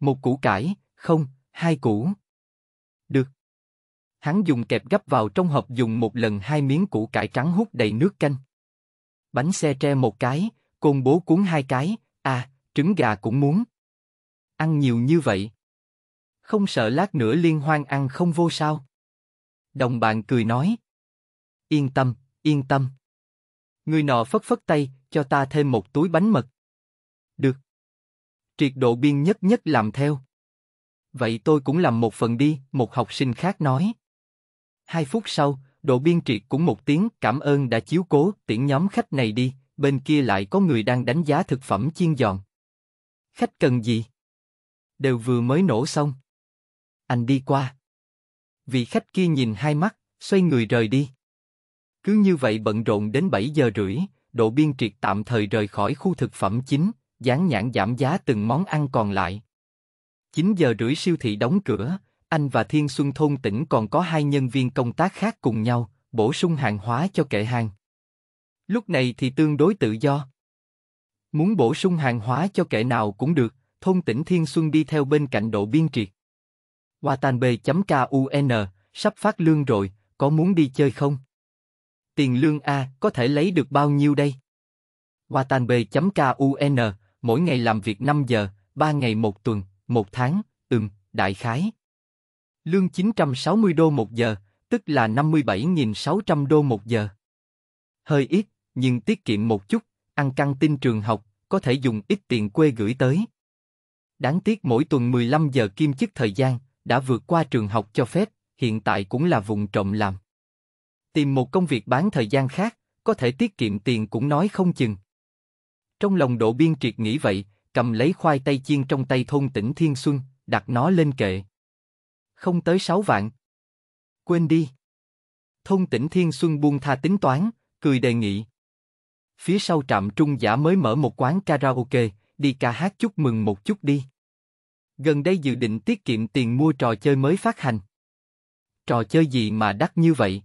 Một củ cải, không, hai củ. Được. Hắn dùng kẹp gấp vào trong hộp dùng một lần hai miếng củ cải trắng hút đầy nước canh bánh xe tre một cái, côn bố cuốn hai cái, à, trứng gà cũng muốn. Ăn nhiều như vậy. Không sợ lát nữa liên hoan ăn không vô sao. Đồng bạn cười nói. Yên tâm, yên tâm. Người nọ phất phất tay, cho ta thêm một túi bánh mật. Được. Triệt độ biên nhất nhất làm theo. Vậy tôi cũng làm một phần đi, một học sinh khác nói. Hai phút sau, Độ biên triệt cũng một tiếng cảm ơn đã chiếu cố, tiễn nhóm khách này đi, bên kia lại có người đang đánh giá thực phẩm chiên giòn. Khách cần gì? Đều vừa mới nổ xong. Anh đi qua. Vị khách kia nhìn hai mắt, xoay người rời đi. Cứ như vậy bận rộn đến 7 giờ rưỡi, độ biên triệt tạm thời rời khỏi khu thực phẩm chính, dán nhãn giảm giá từng món ăn còn lại. 9 giờ rưỡi siêu thị đóng cửa, anh và Thiên Xuân Thôn tỉnh còn có hai nhân viên công tác khác cùng nhau, bổ sung hàng hóa cho kệ hàng. Lúc này thì tương đối tự do. Muốn bổ sung hàng hóa cho kệ nào cũng được, thôn tỉnh Thiên Xuân đi theo bên cạnh độ biên triệt. Watanbe.kun, sắp phát lương rồi, có muốn đi chơi không? Tiền lương A có thể lấy được bao nhiêu đây? Watanbe.kun, mỗi ngày làm việc 5 giờ, 3 ngày một tuần, một tháng, ừm, đại khái, lương 960 đô một giờ, tức là 57.600 đô một giờ. Hơi ít, nhưng tiết kiệm một chút, ăn căng tin trường học, có thể dùng ít tiền quê gửi tới. Đáng tiếc mỗi tuần 15 giờ kim chức thời gian, đã vượt qua trường học cho phép, hiện tại cũng là vùng trộm làm. Tìm một công việc bán thời gian khác, có thể tiết kiệm tiền cũng nói không chừng. Trong lòng độ biên triệt nghĩ vậy, cầm lấy khoai tây chiên trong tay thôn tỉnh Thiên Xuân, đặt nó lên kệ không tới 6 vạn. Quên đi. Thôn tỉnh Thiên Xuân buông tha tính toán, cười đề nghị. Phía sau trạm trung giả mới mở một quán karaoke, đi ca hát chúc mừng một chút đi. Gần đây dự định tiết kiệm tiền mua trò chơi mới phát hành. Trò chơi gì mà đắt như vậy?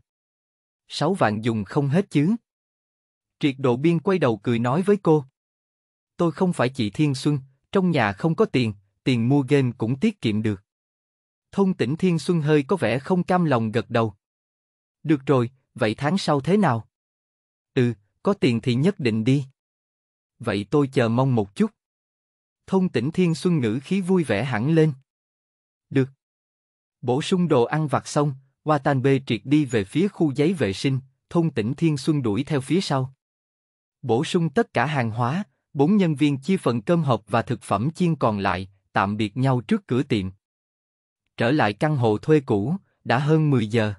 Sáu vạn dùng không hết chứ. Triệt độ biên quay đầu cười nói với cô. Tôi không phải chị Thiên Xuân, trong nhà không có tiền, tiền mua game cũng tiết kiệm được. Thôn tỉnh Thiên Xuân hơi có vẻ không cam lòng gật đầu. Được rồi, vậy tháng sau thế nào? Ừ, có tiền thì nhất định đi. Vậy tôi chờ mong một chút. Thôn tỉnh Thiên Xuân ngữ khí vui vẻ hẳn lên. Được. Bổ sung đồ ăn vặt xong, Watanabe triệt đi về phía khu giấy vệ sinh, thôn tỉnh Thiên Xuân đuổi theo phía sau. Bổ sung tất cả hàng hóa, bốn nhân viên chia phần cơm hộp và thực phẩm chiên còn lại, tạm biệt nhau trước cửa tiệm trở lại căn hộ thuê cũ, đã hơn 10 giờ.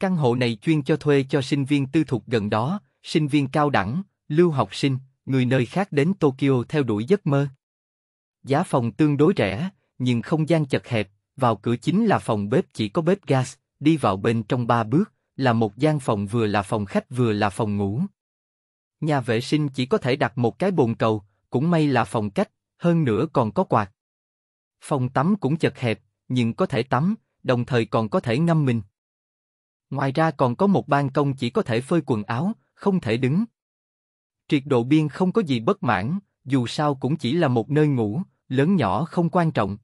Căn hộ này chuyên cho thuê cho sinh viên tư thục gần đó, sinh viên cao đẳng, lưu học sinh, người nơi khác đến Tokyo theo đuổi giấc mơ. Giá phòng tương đối rẻ, nhưng không gian chật hẹp, vào cửa chính là phòng bếp chỉ có bếp gas, đi vào bên trong ba bước, là một gian phòng vừa là phòng khách vừa là phòng ngủ. Nhà vệ sinh chỉ có thể đặt một cái bồn cầu, cũng may là phòng cách, hơn nữa còn có quạt. Phòng tắm cũng chật hẹp, nhưng có thể tắm, đồng thời còn có thể ngâm mình. Ngoài ra còn có một ban công chỉ có thể phơi quần áo, không thể đứng. Triệt độ biên không có gì bất mãn, dù sao cũng chỉ là một nơi ngủ, lớn nhỏ không quan trọng.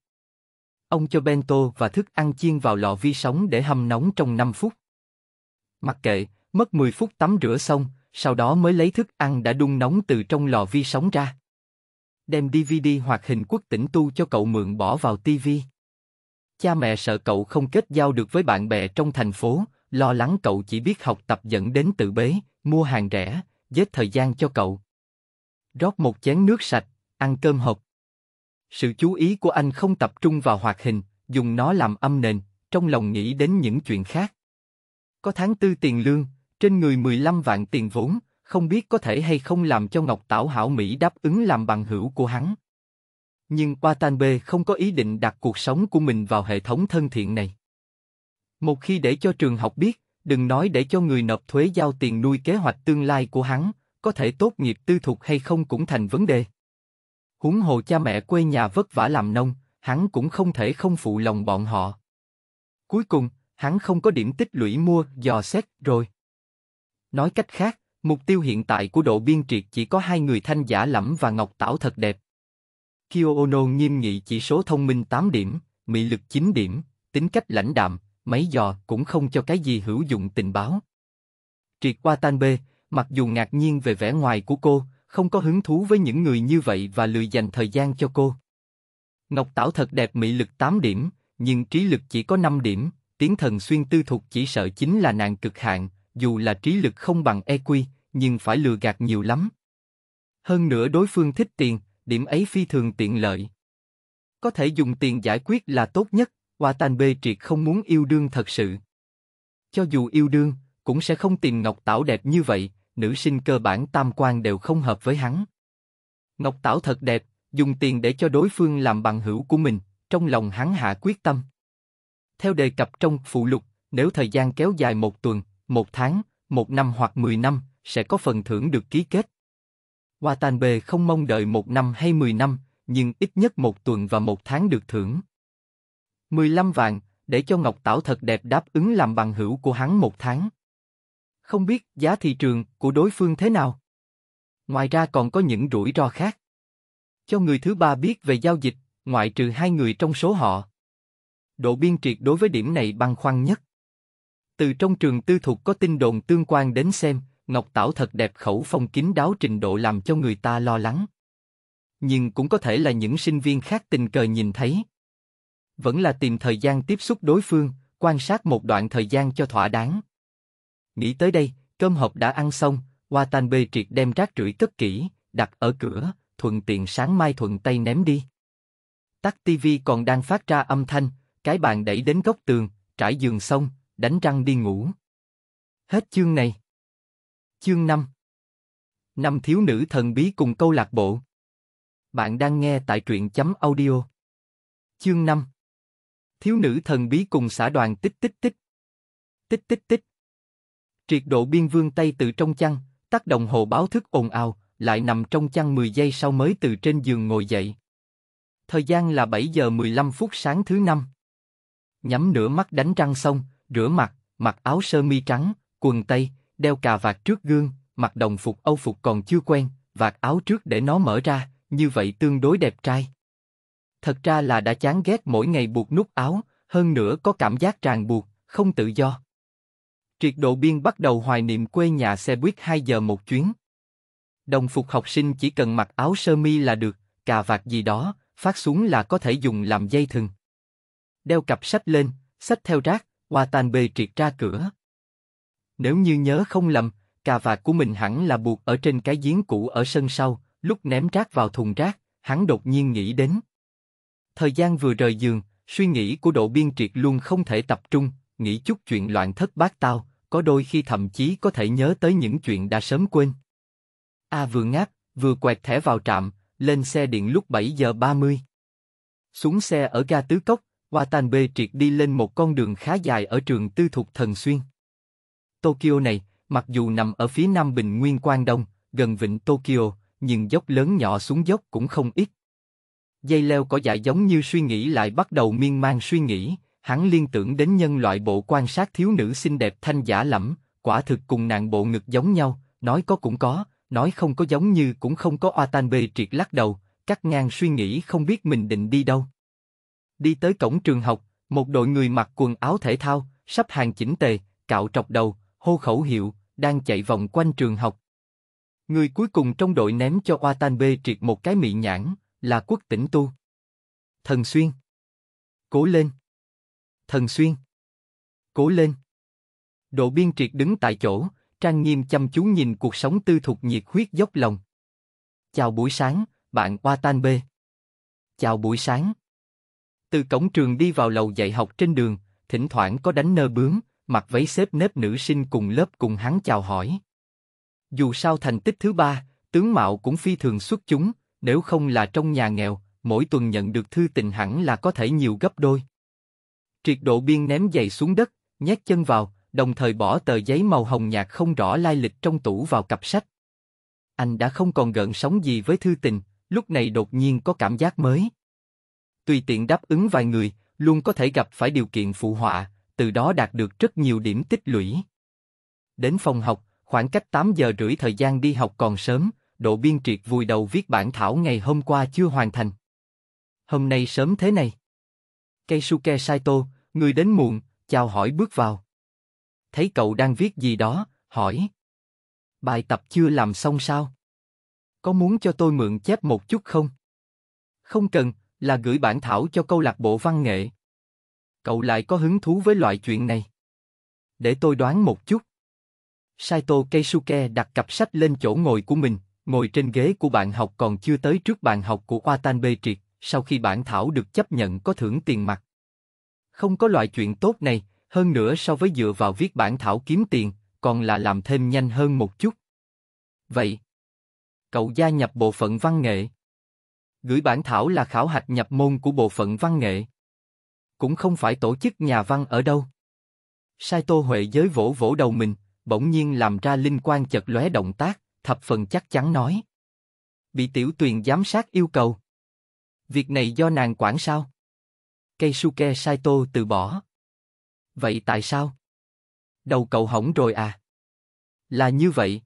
Ông cho bento và thức ăn chiên vào lò vi sóng để hâm nóng trong 5 phút. Mặc kệ, mất 10 phút tắm rửa xong, sau đó mới lấy thức ăn đã đun nóng từ trong lò vi sóng ra. Đem DVD hoạt hình quốc tỉnh tu cho cậu mượn bỏ vào TV. Cha mẹ sợ cậu không kết giao được với bạn bè trong thành phố, lo lắng cậu chỉ biết học tập dẫn đến tự bế, mua hàng rẻ, giết thời gian cho cậu. Rót một chén nước sạch, ăn cơm hộp. Sự chú ý của anh không tập trung vào hoạt hình, dùng nó làm âm nền, trong lòng nghĩ đến những chuyện khác. Có tháng tư tiền lương, trên người 15 vạn tiền vốn, không biết có thể hay không làm cho Ngọc Tảo Hảo Mỹ đáp ứng làm bằng hữu của hắn. Nhưng Watanabe không có ý định đặt cuộc sống của mình vào hệ thống thân thiện này. Một khi để cho trường học biết, đừng nói để cho người nộp thuế giao tiền nuôi kế hoạch tương lai của hắn, có thể tốt nghiệp tư thục hay không cũng thành vấn đề. Huống hồ cha mẹ quê nhà vất vả làm nông, hắn cũng không thể không phụ lòng bọn họ. Cuối cùng, hắn không có điểm tích lũy mua, dò xét, rồi. Nói cách khác, mục tiêu hiện tại của độ biên triệt chỉ có hai người thanh giả lẫm và ngọc tảo thật đẹp. Kiyoono nghiêm nghị chỉ số thông minh 8 điểm, mị lực 9 điểm, tính cách lãnh đạm, máy dò cũng không cho cái gì hữu dụng tình báo. Triệt qua Tanbe, mặc dù ngạc nhiên về vẻ ngoài của cô, không có hứng thú với những người như vậy và lười dành thời gian cho cô. Ngọc Tảo thật đẹp mị lực 8 điểm, nhưng trí lực chỉ có 5 điểm, tiếng thần xuyên tư thục chỉ sợ chính là nàng cực hạn, dù là trí lực không bằng EQ, nhưng phải lừa gạt nhiều lắm. Hơn nữa đối phương thích tiền, điểm ấy phi thường tiện lợi. Có thể dùng tiền giải quyết là tốt nhất, Hoa Tàn Bê triệt không muốn yêu đương thật sự. Cho dù yêu đương, cũng sẽ không tìm Ngọc Tảo đẹp như vậy, nữ sinh cơ bản tam quan đều không hợp với hắn. Ngọc Tảo thật đẹp, dùng tiền để cho đối phương làm bằng hữu của mình, trong lòng hắn hạ quyết tâm. Theo đề cập trong phụ lục, nếu thời gian kéo dài một tuần, một tháng, một năm hoặc mười năm, sẽ có phần thưởng được ký kết. Watanabe không mong đợi một năm hay 10 năm, nhưng ít nhất một tuần và một tháng được thưởng. 15 vạn, để cho Ngọc Tảo thật đẹp đáp ứng làm bằng hữu của hắn một tháng. Không biết giá thị trường của đối phương thế nào? Ngoài ra còn có những rủi ro khác. Cho người thứ ba biết về giao dịch, ngoại trừ hai người trong số họ. Độ biên triệt đối với điểm này băn khoăn nhất. Từ trong trường tư thục có tin đồn tương quan đến xem, Ngọc Tảo thật đẹp khẩu phong kín đáo trình độ làm cho người ta lo lắng. Nhưng cũng có thể là những sinh viên khác tình cờ nhìn thấy. Vẫn là tìm thời gian tiếp xúc đối phương, quan sát một đoạn thời gian cho thỏa đáng. Nghĩ tới đây, cơm hộp đã ăn xong, Hoa Tan Bê triệt đem rác rưởi cất kỹ, đặt ở cửa, thuận tiện sáng mai thuận tay ném đi. Tắt tivi còn đang phát ra âm thanh, cái bàn đẩy đến góc tường, trải giường xong, đánh răng đi ngủ. Hết chương này. Chương 5 Năm thiếu nữ thần bí cùng câu lạc bộ Bạn đang nghe tại truyện chấm audio Chương 5 Thiếu nữ thần bí cùng xã đoàn tích tích tích Tích tích tích Triệt độ biên vương tay từ trong chăn, tắt đồng hồ báo thức ồn ào, lại nằm trong chăn 10 giây sau mới từ trên giường ngồi dậy. Thời gian là 7 giờ 15 phút sáng thứ năm. Nhắm nửa mắt đánh răng xong, rửa mặt, mặc áo sơ mi trắng, quần tây, đeo cà vạt trước gương, mặc đồng phục Âu phục còn chưa quen, vạt áo trước để nó mở ra, như vậy tương đối đẹp trai. Thật ra là đã chán ghét mỗi ngày buộc nút áo, hơn nữa có cảm giác ràng buộc, không tự do. Triệt độ biên bắt đầu hoài niệm quê nhà xe buýt 2 giờ một chuyến. Đồng phục học sinh chỉ cần mặc áo sơ mi là được, cà vạt gì đó, phát xuống là có thể dùng làm dây thừng. Đeo cặp sách lên, sách theo rác, hoa tàn bề triệt ra cửa, nếu như nhớ không lầm, cà vạt của mình hẳn là buộc ở trên cái giếng cũ ở sân sau, lúc ném rác vào thùng rác, hắn đột nhiên nghĩ đến. Thời gian vừa rời giường, suy nghĩ của độ biên triệt luôn không thể tập trung, nghĩ chút chuyện loạn thất bát tao, có đôi khi thậm chí có thể nhớ tới những chuyện đã sớm quên. A vừa ngáp, vừa quẹt thẻ vào trạm, lên xe điện lúc 7 giờ 30. Xuống xe ở ga Tứ Cốc, Watan B triệt đi lên một con đường khá dài ở trường tư thục Thần Xuyên. Tokyo này, mặc dù nằm ở phía nam bình nguyên quan đông, gần vịnh Tokyo, nhưng dốc lớn nhỏ xuống dốc cũng không ít. Dây leo có dạ giống như suy nghĩ lại bắt đầu miên man suy nghĩ, hắn liên tưởng đến nhân loại bộ quan sát thiếu nữ xinh đẹp thanh giả lẫm, quả thực cùng nàng bộ ngực giống nhau, nói có cũng có, nói không có giống như cũng không có Oatanbe triệt lắc đầu, cắt ngang suy nghĩ không biết mình định đi đâu. Đi tới cổng trường học, một đội người mặc quần áo thể thao, sắp hàng chỉnh tề, cạo trọc đầu, hô khẩu hiệu, đang chạy vòng quanh trường học. Người cuối cùng trong đội ném cho Oatan B triệt một cái mị nhãn, là quốc tỉnh tu. Thần Xuyên. Cố lên. Thần Xuyên. Cố lên. Độ biên triệt đứng tại chỗ, trang nghiêm chăm chú nhìn cuộc sống tư thục nhiệt huyết dốc lòng. Chào buổi sáng, bạn Oatan B. Chào buổi sáng. Từ cổng trường đi vào lầu dạy học trên đường, thỉnh thoảng có đánh nơ bướm, mặc váy xếp nếp nữ sinh cùng lớp cùng hắn chào hỏi. Dù sao thành tích thứ ba, tướng mạo cũng phi thường xuất chúng, nếu không là trong nhà nghèo, mỗi tuần nhận được thư tình hẳn là có thể nhiều gấp đôi. Triệt độ biên ném giày xuống đất, nhét chân vào, đồng thời bỏ tờ giấy màu hồng nhạt không rõ lai lịch trong tủ vào cặp sách. Anh đã không còn gợn sóng gì với thư tình, lúc này đột nhiên có cảm giác mới. Tùy tiện đáp ứng vài người, luôn có thể gặp phải điều kiện phụ họa, từ đó đạt được rất nhiều điểm tích lũy. Đến phòng học, khoảng cách 8 giờ rưỡi thời gian đi học còn sớm, Độ Biên Triệt vùi đầu viết bản thảo ngày hôm qua chưa hoàn thành. Hôm nay sớm thế này. Keisuke Saito, người đến muộn, chào hỏi bước vào. Thấy cậu đang viết gì đó, hỏi. Bài tập chưa làm xong sao? Có muốn cho tôi mượn chép một chút không? Không cần, là gửi bản thảo cho câu lạc bộ văn nghệ, Cậu lại có hứng thú với loại chuyện này. Để tôi đoán một chút. Saito Keisuke đặt cặp sách lên chỗ ngồi của mình, ngồi trên ghế của bạn học còn chưa tới trước bạn học của Watanabe Triệt, sau khi bản thảo được chấp nhận có thưởng tiền mặt. Không có loại chuyện tốt này, hơn nữa so với dựa vào viết bản thảo kiếm tiền, còn là làm thêm nhanh hơn một chút. Vậy, cậu gia nhập bộ phận văn nghệ. Gửi bản thảo là khảo hạch nhập môn của bộ phận văn nghệ cũng không phải tổ chức nhà văn ở đâu. Sai Tô Huệ giới vỗ vỗ đầu mình, bỗng nhiên làm ra linh quan chật lóe động tác, thập phần chắc chắn nói. Bị tiểu tuyền giám sát yêu cầu. Việc này do nàng quản sao? Keisuke Saito từ bỏ. Vậy tại sao? Đầu cậu hỏng rồi à? Là như vậy.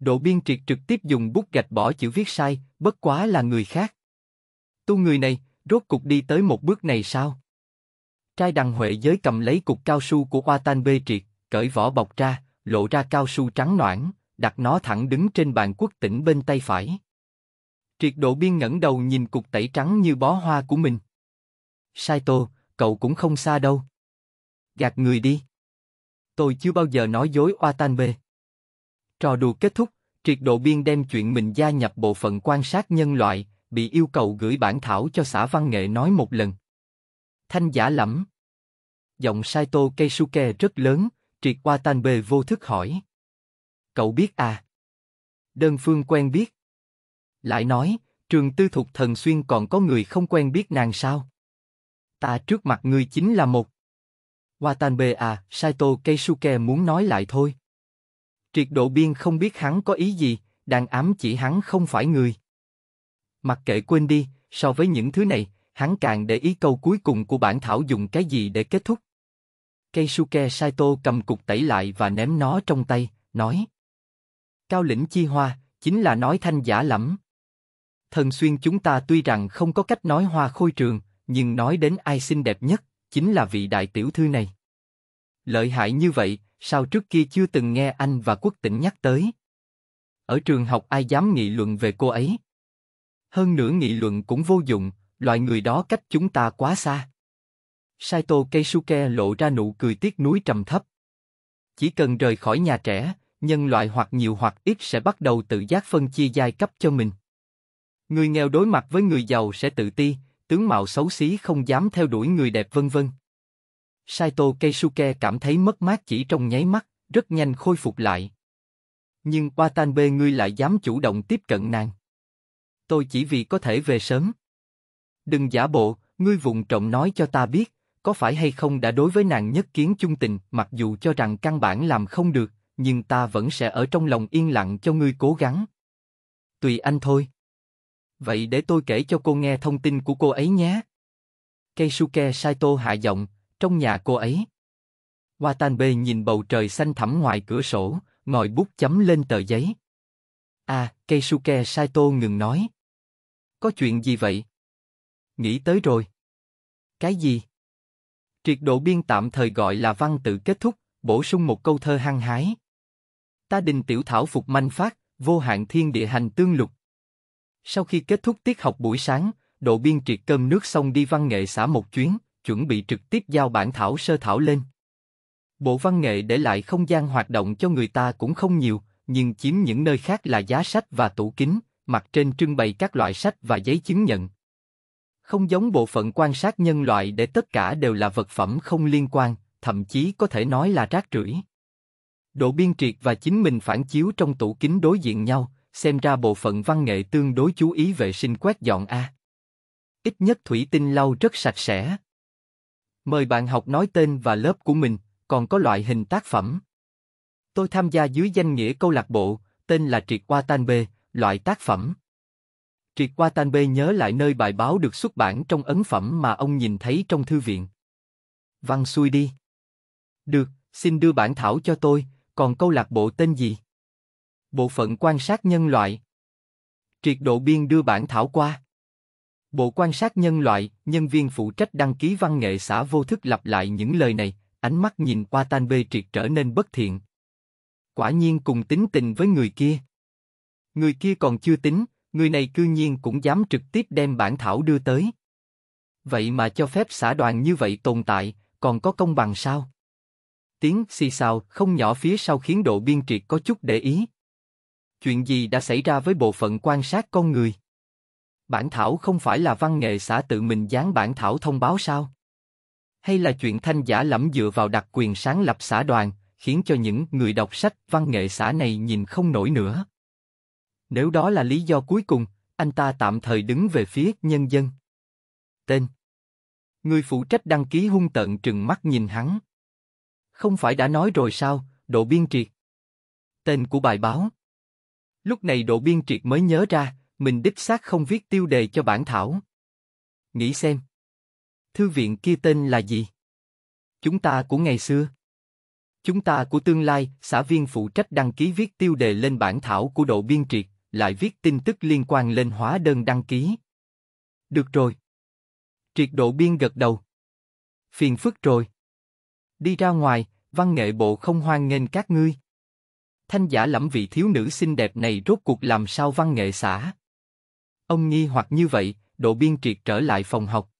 Độ biên triệt trực tiếp dùng bút gạch bỏ chữ viết sai, bất quá là người khác. Tu người này, rốt cục đi tới một bước này sao? Trai đằng Huệ giới cầm lấy cục cao su của Watan Bê Triệt, cởi vỏ bọc ra, lộ ra cao su trắng noãn, đặt nó thẳng đứng trên bàn quốc tỉnh bên tay phải. Triệt độ biên ngẩng đầu nhìn cục tẩy trắng như bó hoa của mình. Sai tô, cậu cũng không xa đâu. Gạt người đi. Tôi chưa bao giờ nói dối Watan Bê. Trò đùa kết thúc, triệt độ biên đem chuyện mình gia nhập bộ phận quan sát nhân loại, bị yêu cầu gửi bản thảo cho xã văn nghệ nói một lần. Thanh giả lẫm. Giọng Saito Keisuke rất lớn, triệt qua Tanbe vô thức hỏi. Cậu biết à? Đơn phương quen biết. Lại nói, trường tư thục thần xuyên còn có người không quen biết nàng sao? Ta trước mặt ngươi chính là một. Watanbe à, Saito Keisuke muốn nói lại thôi. Triệt độ biên không biết hắn có ý gì, đang ám chỉ hắn không phải người. Mặc kệ quên đi, so với những thứ này, hắn càng để ý câu cuối cùng của bản thảo dùng cái gì để kết thúc. Keisuke Saito cầm cục tẩy lại và ném nó trong tay, nói. Cao lĩnh chi hoa, chính là nói thanh giả lắm. Thần xuyên chúng ta tuy rằng không có cách nói hoa khôi trường, nhưng nói đến ai xinh đẹp nhất, chính là vị đại tiểu thư này. Lợi hại như vậy, sao trước kia chưa từng nghe anh và quốc tỉnh nhắc tới? Ở trường học ai dám nghị luận về cô ấy? Hơn nữa nghị luận cũng vô dụng, loại người đó cách chúng ta quá xa. Saito Keisuke lộ ra nụ cười tiếc núi trầm thấp. Chỉ cần rời khỏi nhà trẻ, nhân loại hoặc nhiều hoặc ít sẽ bắt đầu tự giác phân chia giai cấp cho mình. Người nghèo đối mặt với người giàu sẽ tự ti, tướng mạo xấu xí không dám theo đuổi người đẹp vân vân. Saito Keisuke cảm thấy mất mát chỉ trong nháy mắt, rất nhanh khôi phục lại. Nhưng Watanbe ngươi lại dám chủ động tiếp cận nàng. Tôi chỉ vì có thể về sớm. Đừng giả bộ, ngươi vụng trộm nói cho ta biết, có phải hay không đã đối với nàng nhất kiến chung tình, mặc dù cho rằng căn bản làm không được, nhưng ta vẫn sẽ ở trong lòng yên lặng cho ngươi cố gắng. Tùy anh thôi. Vậy để tôi kể cho cô nghe thông tin của cô ấy nhé. Keisuke Saito hạ giọng, trong nhà cô ấy. Watanabe nhìn bầu trời xanh thẳm ngoài cửa sổ, ngồi bút chấm lên tờ giấy. À, Keisuke Saito ngừng nói. Có chuyện gì vậy? Nghĩ tới rồi. Cái gì? Triệt độ biên tạm thời gọi là văn tự kết thúc, bổ sung một câu thơ hăng hái. Ta đình tiểu thảo phục manh phát, vô hạn thiên địa hành tương lục. Sau khi kết thúc tiết học buổi sáng, độ biên triệt cơm nước xong đi văn nghệ xã một chuyến, chuẩn bị trực tiếp giao bản thảo sơ thảo lên. Bộ văn nghệ để lại không gian hoạt động cho người ta cũng không nhiều, nhưng chiếm những nơi khác là giá sách và tủ kính, mặt trên trưng bày các loại sách và giấy chứng nhận, không giống bộ phận quan sát nhân loại để tất cả đều là vật phẩm không liên quan, thậm chí có thể nói là rác rưởi. Độ biên triệt và chính mình phản chiếu trong tủ kính đối diện nhau, xem ra bộ phận văn nghệ tương đối chú ý vệ sinh quét dọn A. Ít nhất thủy tinh lau rất sạch sẽ. Mời bạn học nói tên và lớp của mình, còn có loại hình tác phẩm. Tôi tham gia dưới danh nghĩa câu lạc bộ, tên là Triệt Qua Tan B, loại tác phẩm. Triệt qua tan bê nhớ lại nơi bài báo được xuất bản trong ấn phẩm mà ông nhìn thấy trong thư viện. Văn xuôi đi. Được, xin đưa bản thảo cho tôi, còn câu lạc bộ tên gì? Bộ phận quan sát nhân loại. Triệt độ biên đưa bản thảo qua. Bộ quan sát nhân loại, nhân viên phụ trách đăng ký văn nghệ xã vô thức lặp lại những lời này, ánh mắt nhìn qua tan bê triệt trở nên bất thiện. Quả nhiên cùng tính tình với người kia. Người kia còn chưa tính, người này cư nhiên cũng dám trực tiếp đem bản thảo đưa tới. Vậy mà cho phép xã đoàn như vậy tồn tại, còn có công bằng sao? Tiếng xì xào không nhỏ phía sau khiến độ biên triệt có chút để ý. Chuyện gì đã xảy ra với bộ phận quan sát con người? Bản thảo không phải là văn nghệ xã tự mình dán bản thảo thông báo sao? Hay là chuyện thanh giả lẫm dựa vào đặc quyền sáng lập xã đoàn, khiến cho những người đọc sách văn nghệ xã này nhìn không nổi nữa? Nếu đó là lý do cuối cùng, anh ta tạm thời đứng về phía nhân dân. Tên Người phụ trách đăng ký hung tận trừng mắt nhìn hắn. Không phải đã nói rồi sao, độ biên triệt. Tên của bài báo. Lúc này độ biên triệt mới nhớ ra, mình đích xác không viết tiêu đề cho bản thảo. Nghĩ xem. Thư viện kia tên là gì? Chúng ta của ngày xưa. Chúng ta của tương lai, xã viên phụ trách đăng ký viết tiêu đề lên bản thảo của độ biên triệt lại viết tin tức liên quan lên hóa đơn đăng ký. Được rồi. Triệt độ biên gật đầu. Phiền phức rồi. Đi ra ngoài, văn nghệ bộ không hoan nghênh các ngươi. Thanh giả lẫm vị thiếu nữ xinh đẹp này rốt cuộc làm sao văn nghệ xã. Ông nghi hoặc như vậy, độ biên triệt trở lại phòng học.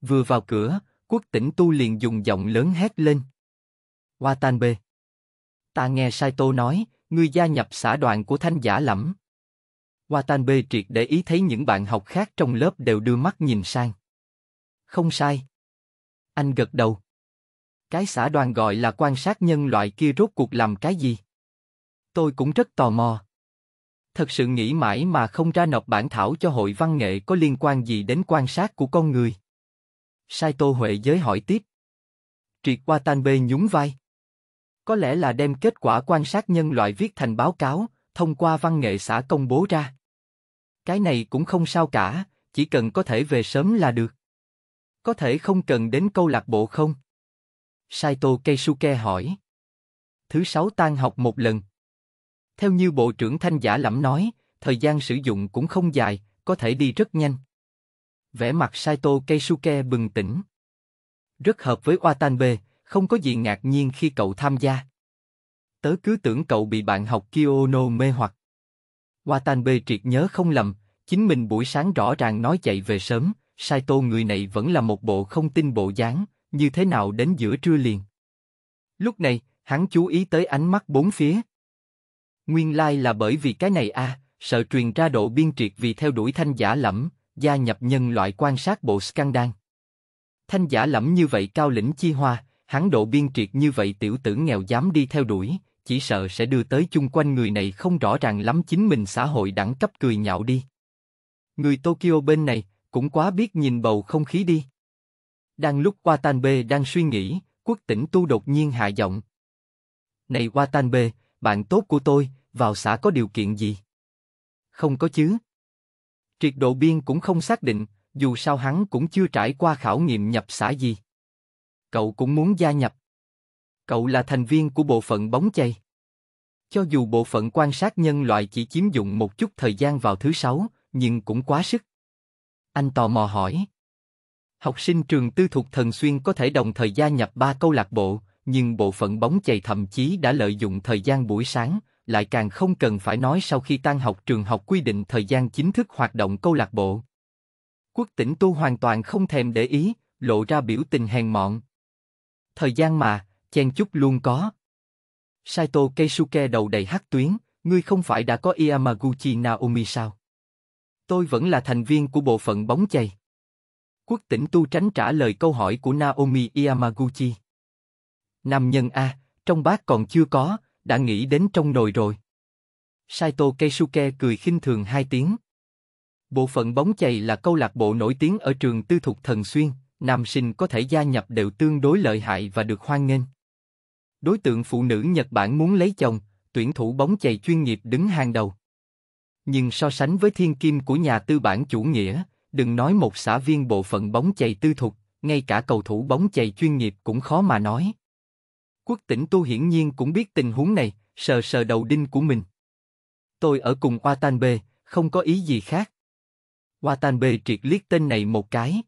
Vừa vào cửa, quốc tỉnh tu liền dùng giọng lớn hét lên. Hoa tan Ta nghe Saito nói, ngươi gia nhập xã đoàn của thanh giả lẫm. Watanabe triệt để ý thấy những bạn học khác trong lớp đều đưa mắt nhìn sang. Không sai. Anh gật đầu. Cái xã đoàn gọi là quan sát nhân loại kia rốt cuộc làm cái gì? Tôi cũng rất tò mò. Thật sự nghĩ mãi mà không ra nộp bản thảo cho hội văn nghệ có liên quan gì đến quan sát của con người. Sai Tô Huệ giới hỏi tiếp. Triệt Watanabe nhún vai. Có lẽ là đem kết quả quan sát nhân loại viết thành báo cáo, thông qua văn nghệ xã công bố ra. Cái này cũng không sao cả, chỉ cần có thể về sớm là được. Có thể không cần đến câu lạc bộ không? Saito Keisuke hỏi. Thứ sáu tan học một lần. Theo như Bộ trưởng Thanh Giả Lẩm nói, thời gian sử dụng cũng không dài, có thể đi rất nhanh. Vẻ mặt Saito Keisuke bừng tỉnh. Rất hợp với Watanbe, không có gì ngạc nhiên khi cậu tham gia tớ cứ tưởng cậu bị bạn học Kiono mê hoặc. Watanabe triệt nhớ không lầm, chính mình buổi sáng rõ ràng nói chạy về sớm, Saito người này vẫn là một bộ không tin bộ dáng, như thế nào đến giữa trưa liền. Lúc này, hắn chú ý tới ánh mắt bốn phía. Nguyên lai like là bởi vì cái này a, à, sợ truyền ra độ biên triệt vì theo đuổi thanh giả lẫm, gia nhập nhân loại quan sát bộ scandal. Thanh giả lẫm như vậy cao lĩnh chi hoa, hắn độ biên triệt như vậy tiểu tử nghèo dám đi theo đuổi, chỉ sợ sẽ đưa tới chung quanh người này không rõ ràng lắm chính mình xã hội đẳng cấp cười nhạo đi. Người Tokyo bên này cũng quá biết nhìn bầu không khí đi. Đang lúc Watanabe đang suy nghĩ, quốc tỉnh tu đột nhiên hạ giọng. Này Watanabe, bạn tốt của tôi, vào xã có điều kiện gì? Không có chứ. Triệt độ biên cũng không xác định, dù sao hắn cũng chưa trải qua khảo nghiệm nhập xã gì. Cậu cũng muốn gia nhập. Cậu là thành viên của bộ phận bóng chày. Cho dù bộ phận quan sát nhân loại chỉ chiếm dụng một chút thời gian vào thứ sáu, nhưng cũng quá sức. Anh tò mò hỏi. Học sinh trường tư thục thần xuyên có thể đồng thời gia nhập ba câu lạc bộ, nhưng bộ phận bóng chày thậm chí đã lợi dụng thời gian buổi sáng, lại càng không cần phải nói sau khi tan học trường học quy định thời gian chính thức hoạt động câu lạc bộ. Quốc tỉnh tu hoàn toàn không thèm để ý, lộ ra biểu tình hèn mọn. Thời gian mà, chen chút luôn có. Saito Keisuke đầu đầy hắc tuyến, ngươi không phải đã có Yamaguchi Naomi sao? Tôi vẫn là thành viên của bộ phận bóng chày. Quốc tỉnh tu tránh trả lời câu hỏi của Naomi Yamaguchi. Nam nhân A, trong bát còn chưa có, đã nghĩ đến trong nồi rồi. Saito Keisuke cười khinh thường hai tiếng. Bộ phận bóng chày là câu lạc bộ nổi tiếng ở trường tư thục thần xuyên, nam sinh có thể gia nhập đều tương đối lợi hại và được hoan nghênh. Đối tượng phụ nữ Nhật Bản muốn lấy chồng, tuyển thủ bóng chày chuyên nghiệp đứng hàng đầu. Nhưng so sánh với thiên kim của nhà tư bản chủ nghĩa, đừng nói một xã viên bộ phận bóng chày tư thục, ngay cả cầu thủ bóng chày chuyên nghiệp cũng khó mà nói. Quốc tỉnh Tu hiển nhiên cũng biết tình huống này, sờ sờ đầu đinh của mình. Tôi ở cùng Watanabe, không có ý gì khác. Watanabe triệt liếc tên này một cái.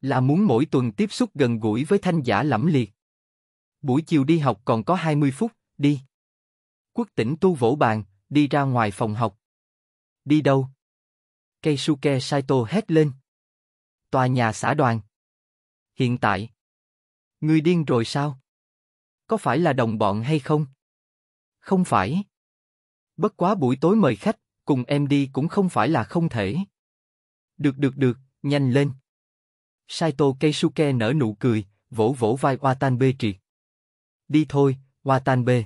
Là muốn mỗi tuần tiếp xúc gần gũi với thanh giả lẫm liệt buổi chiều đi học còn có 20 phút, đi. Quốc tỉnh tu vỗ bàn, đi ra ngoài phòng học. Đi đâu? Keisuke Saito hét lên. Tòa nhà xã đoàn. Hiện tại. Người điên rồi sao? Có phải là đồng bọn hay không? Không phải. Bất quá buổi tối mời khách, cùng em đi cũng không phải là không thể. Được được được, nhanh lên. Saito Keisuke nở nụ cười, vỗ vỗ vai Watanabe triệt đi thôi, Watanabe.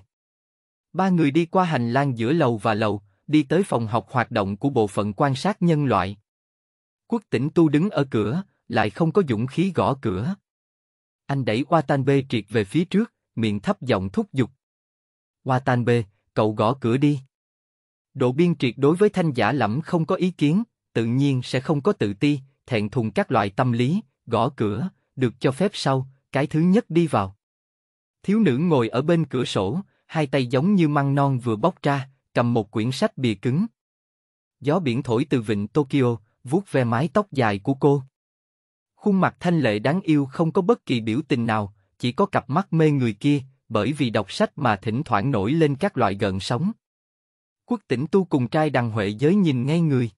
Ba người đi qua hành lang giữa lầu và lầu, đi tới phòng học hoạt động của bộ phận quan sát nhân loại. Quốc tỉnh tu đứng ở cửa, lại không có dũng khí gõ cửa. Anh đẩy Watanabe triệt về phía trước, miệng thấp giọng thúc giục. Watanabe, cậu gõ cửa đi. Độ biên triệt đối với thanh giả lẫm không có ý kiến, tự nhiên sẽ không có tự ti, thẹn thùng các loại tâm lý, gõ cửa, được cho phép sau, cái thứ nhất đi vào. Thiếu nữ ngồi ở bên cửa sổ, hai tay giống như măng non vừa bóc ra, cầm một quyển sách bìa cứng. Gió biển thổi từ vịnh Tokyo, vuốt ve mái tóc dài của cô. Khuôn mặt thanh lệ đáng yêu không có bất kỳ biểu tình nào, chỉ có cặp mắt mê người kia, bởi vì đọc sách mà thỉnh thoảng nổi lên các loại gợn sóng. Quốc tỉnh tu cùng trai đằng Huệ giới nhìn ngay người.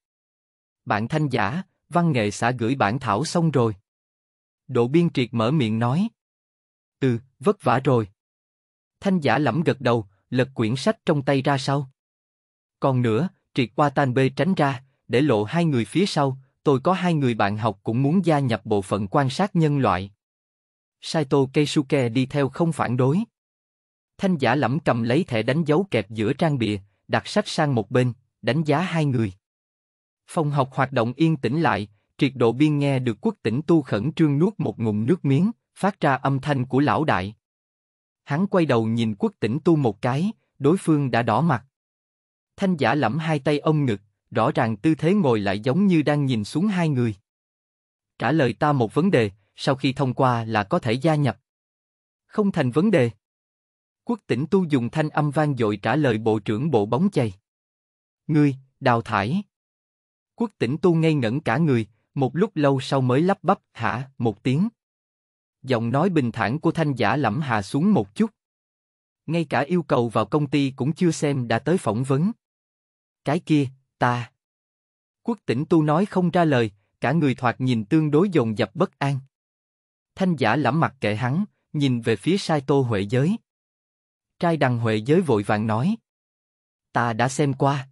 Bạn thanh giả, văn nghệ xã gửi bản thảo xong rồi. Độ biên triệt mở miệng nói. Ừ, vất vả rồi. Thanh giả lẫm gật đầu, lật quyển sách trong tay ra sau. Còn nữa, triệt qua tan bê tránh ra, để lộ hai người phía sau, tôi có hai người bạn học cũng muốn gia nhập bộ phận quan sát nhân loại. Saito Keisuke đi theo không phản đối. Thanh giả lẫm cầm lấy thẻ đánh dấu kẹp giữa trang bìa, đặt sách sang một bên, đánh giá hai người. Phòng học hoạt động yên tĩnh lại, triệt độ biên nghe được quốc tỉnh tu khẩn trương nuốt một ngụm nước miếng, phát ra âm thanh của lão đại. Hắn quay đầu nhìn quốc tỉnh tu một cái, đối phương đã đỏ mặt. Thanh giả lẫm hai tay ông ngực, rõ ràng tư thế ngồi lại giống như đang nhìn xuống hai người. Trả lời ta một vấn đề, sau khi thông qua là có thể gia nhập. Không thành vấn đề. Quốc tỉnh tu dùng thanh âm vang dội trả lời bộ trưởng bộ bóng chày. Ngươi, đào thải. Quốc tỉnh tu ngây ngẩn cả người, một lúc lâu sau mới lắp bắp, hả, một tiếng. Giọng nói bình thản của thanh giả lẩm hà xuống một chút. Ngay cả yêu cầu vào công ty cũng chưa xem đã tới phỏng vấn. Cái kia, ta... Quốc tỉnh tu nói không ra lời, cả người thoạt nhìn tương đối dồn dập bất an. Thanh giả lẩm mặt kệ hắn, nhìn về phía sai tô Huệ Giới. Trai đằng Huệ Giới vội vàng nói. Ta đã xem qua.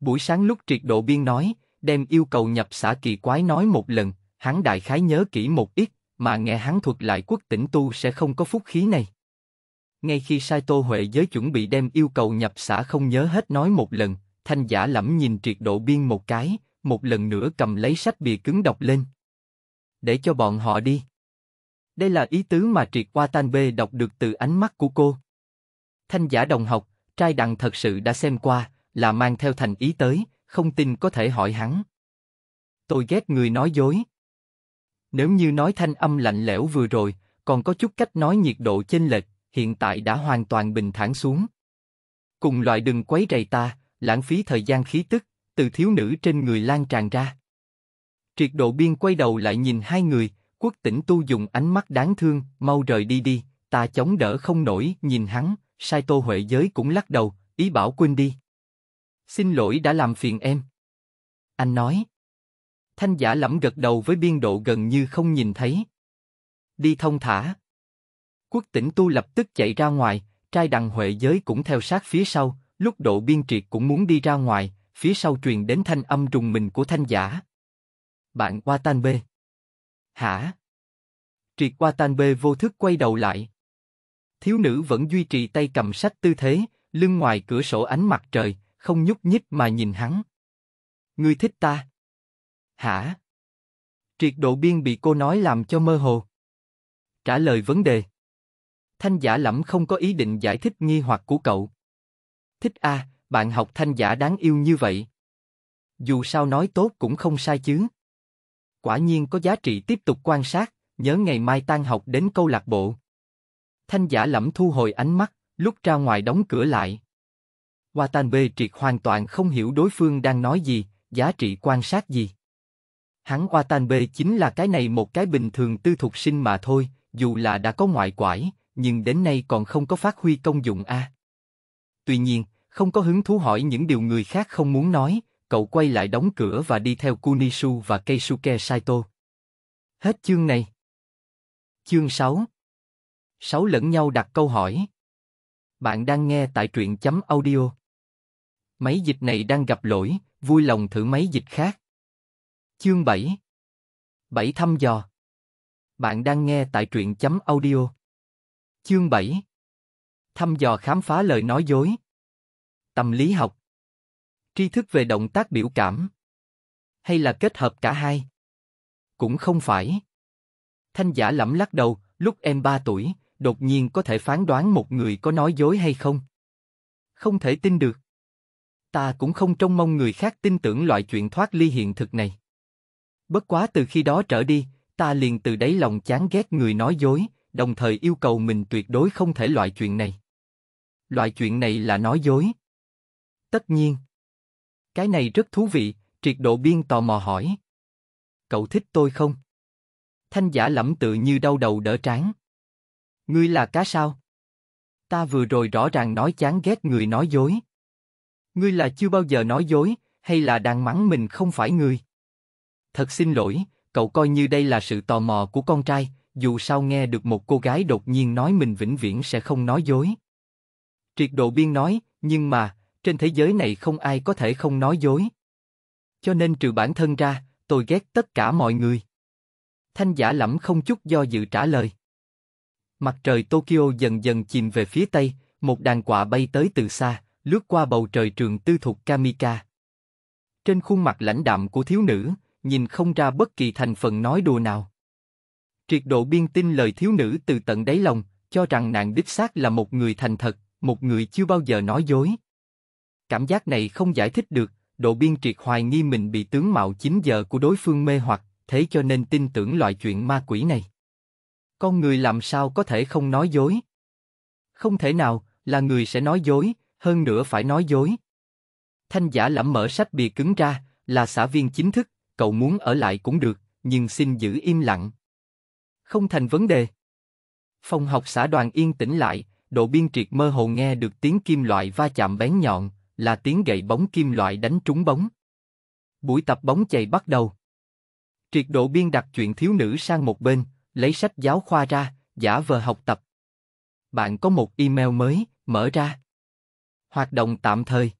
Buổi sáng lúc triệt độ biên nói, đem yêu cầu nhập xã kỳ quái nói một lần, hắn đại khái nhớ kỹ một ít, mà nghe hắn thuật lại quốc tỉnh tu sẽ không có phúc khí này. Ngay khi Sai Tô Huệ giới chuẩn bị đem yêu cầu nhập xã không nhớ hết nói một lần, thanh giả lẫm nhìn triệt độ biên một cái, một lần nữa cầm lấy sách bìa cứng đọc lên. Để cho bọn họ đi. Đây là ý tứ mà triệt qua tan bê đọc được từ ánh mắt của cô. Thanh giả đồng học, trai đằng thật sự đã xem qua, là mang theo thành ý tới, không tin có thể hỏi hắn. Tôi ghét người nói dối. Nếu như nói thanh âm lạnh lẽo vừa rồi, còn có chút cách nói nhiệt độ chênh lệch, hiện tại đã hoàn toàn bình thản xuống. Cùng loại đừng quấy rầy ta, lãng phí thời gian khí tức, từ thiếu nữ trên người lan tràn ra. Triệt độ biên quay đầu lại nhìn hai người, quốc tỉnh tu dùng ánh mắt đáng thương, mau rời đi đi, ta chống đỡ không nổi, nhìn hắn, sai tô huệ giới cũng lắc đầu, ý bảo quên đi. Xin lỗi đã làm phiền em. Anh nói. Thanh giả lẫm gật đầu với biên độ gần như không nhìn thấy. Đi thông thả. Quốc tỉnh tu lập tức chạy ra ngoài, trai đằng Huệ giới cũng theo sát phía sau, lúc độ biên triệt cũng muốn đi ra ngoài, phía sau truyền đến thanh âm trùng mình của thanh giả. Bạn qua tan bê. Hả? Triệt qua tan bê vô thức quay đầu lại. Thiếu nữ vẫn duy trì tay cầm sách tư thế, lưng ngoài cửa sổ ánh mặt trời, không nhúc nhích mà nhìn hắn. Ngươi thích ta? hả? Triệt độ biên bị cô nói làm cho mơ hồ. Trả lời vấn đề. Thanh giả lẫm không có ý định giải thích nghi hoặc của cậu. Thích a, à, bạn học thanh giả đáng yêu như vậy. Dù sao nói tốt cũng không sai chứ. Quả nhiên có giá trị tiếp tục quan sát, nhớ ngày mai tan học đến câu lạc bộ. Thanh giả lẫm thu hồi ánh mắt, lúc ra ngoài đóng cửa lại. Watan B triệt hoàn toàn không hiểu đối phương đang nói gì, giá trị quan sát gì. Hắn Watanabe chính là cái này một cái bình thường tư thuộc sinh mà thôi, dù là đã có ngoại quải, nhưng đến nay còn không có phát huy công dụng a. À. Tuy nhiên, không có hứng thú hỏi những điều người khác không muốn nói, cậu quay lại đóng cửa và đi theo Kunisu và Keisuke Saito. Hết chương này. Chương 6 Sáu lẫn nhau đặt câu hỏi. Bạn đang nghe tại truyện chấm audio. Máy dịch này đang gặp lỗi, vui lòng thử máy dịch khác. Chương 7 7 thăm dò Bạn đang nghe tại truyện chấm audio Chương 7 Thăm dò khám phá lời nói dối Tâm lý học Tri thức về động tác biểu cảm Hay là kết hợp cả hai Cũng không phải Thanh giả lẩm lắc đầu, lúc em 3 tuổi, đột nhiên có thể phán đoán một người có nói dối hay không. Không thể tin được. Ta cũng không trông mong người khác tin tưởng loại chuyện thoát ly hiện thực này. Bất quá từ khi đó trở đi, ta liền từ đáy lòng chán ghét người nói dối, đồng thời yêu cầu mình tuyệt đối không thể loại chuyện này. Loại chuyện này là nói dối. Tất nhiên. Cái này rất thú vị, triệt độ biên tò mò hỏi. Cậu thích tôi không? Thanh giả lẩm tự như đau đầu đỡ trán. Ngươi là cá sao? Ta vừa rồi rõ ràng nói chán ghét người nói dối. Ngươi là chưa bao giờ nói dối, hay là đang mắng mình không phải người Thật xin lỗi, cậu coi như đây là sự tò mò của con trai, dù sao nghe được một cô gái đột nhiên nói mình vĩnh viễn sẽ không nói dối. Triệt độ biên nói, nhưng mà, trên thế giới này không ai có thể không nói dối. Cho nên trừ bản thân ra, tôi ghét tất cả mọi người. Thanh giả lẫm không chút do dự trả lời. Mặt trời Tokyo dần dần chìm về phía tây, một đàn quạ bay tới từ xa, lướt qua bầu trời trường tư thuộc Kamika. Trên khuôn mặt lãnh đạm của thiếu nữ, nhìn không ra bất kỳ thành phần nói đùa nào. Triệt độ biên tin lời thiếu nữ từ tận đáy lòng, cho rằng nàng đích xác là một người thành thật, một người chưa bao giờ nói dối. Cảm giác này không giải thích được, độ biên triệt hoài nghi mình bị tướng mạo chính giờ của đối phương mê hoặc, thế cho nên tin tưởng loại chuyện ma quỷ này. Con người làm sao có thể không nói dối? Không thể nào, là người sẽ nói dối, hơn nữa phải nói dối. Thanh giả lẩm mở sách bìa cứng ra, là xã viên chính thức, cậu muốn ở lại cũng được, nhưng xin giữ im lặng. Không thành vấn đề. Phòng học xã đoàn yên tĩnh lại, độ biên triệt mơ hồ nghe được tiếng kim loại va chạm bén nhọn, là tiếng gậy bóng kim loại đánh trúng bóng. Buổi tập bóng chày bắt đầu. Triệt độ biên đặt chuyện thiếu nữ sang một bên, lấy sách giáo khoa ra, giả vờ học tập. Bạn có một email mới, mở ra. Hoạt động tạm thời.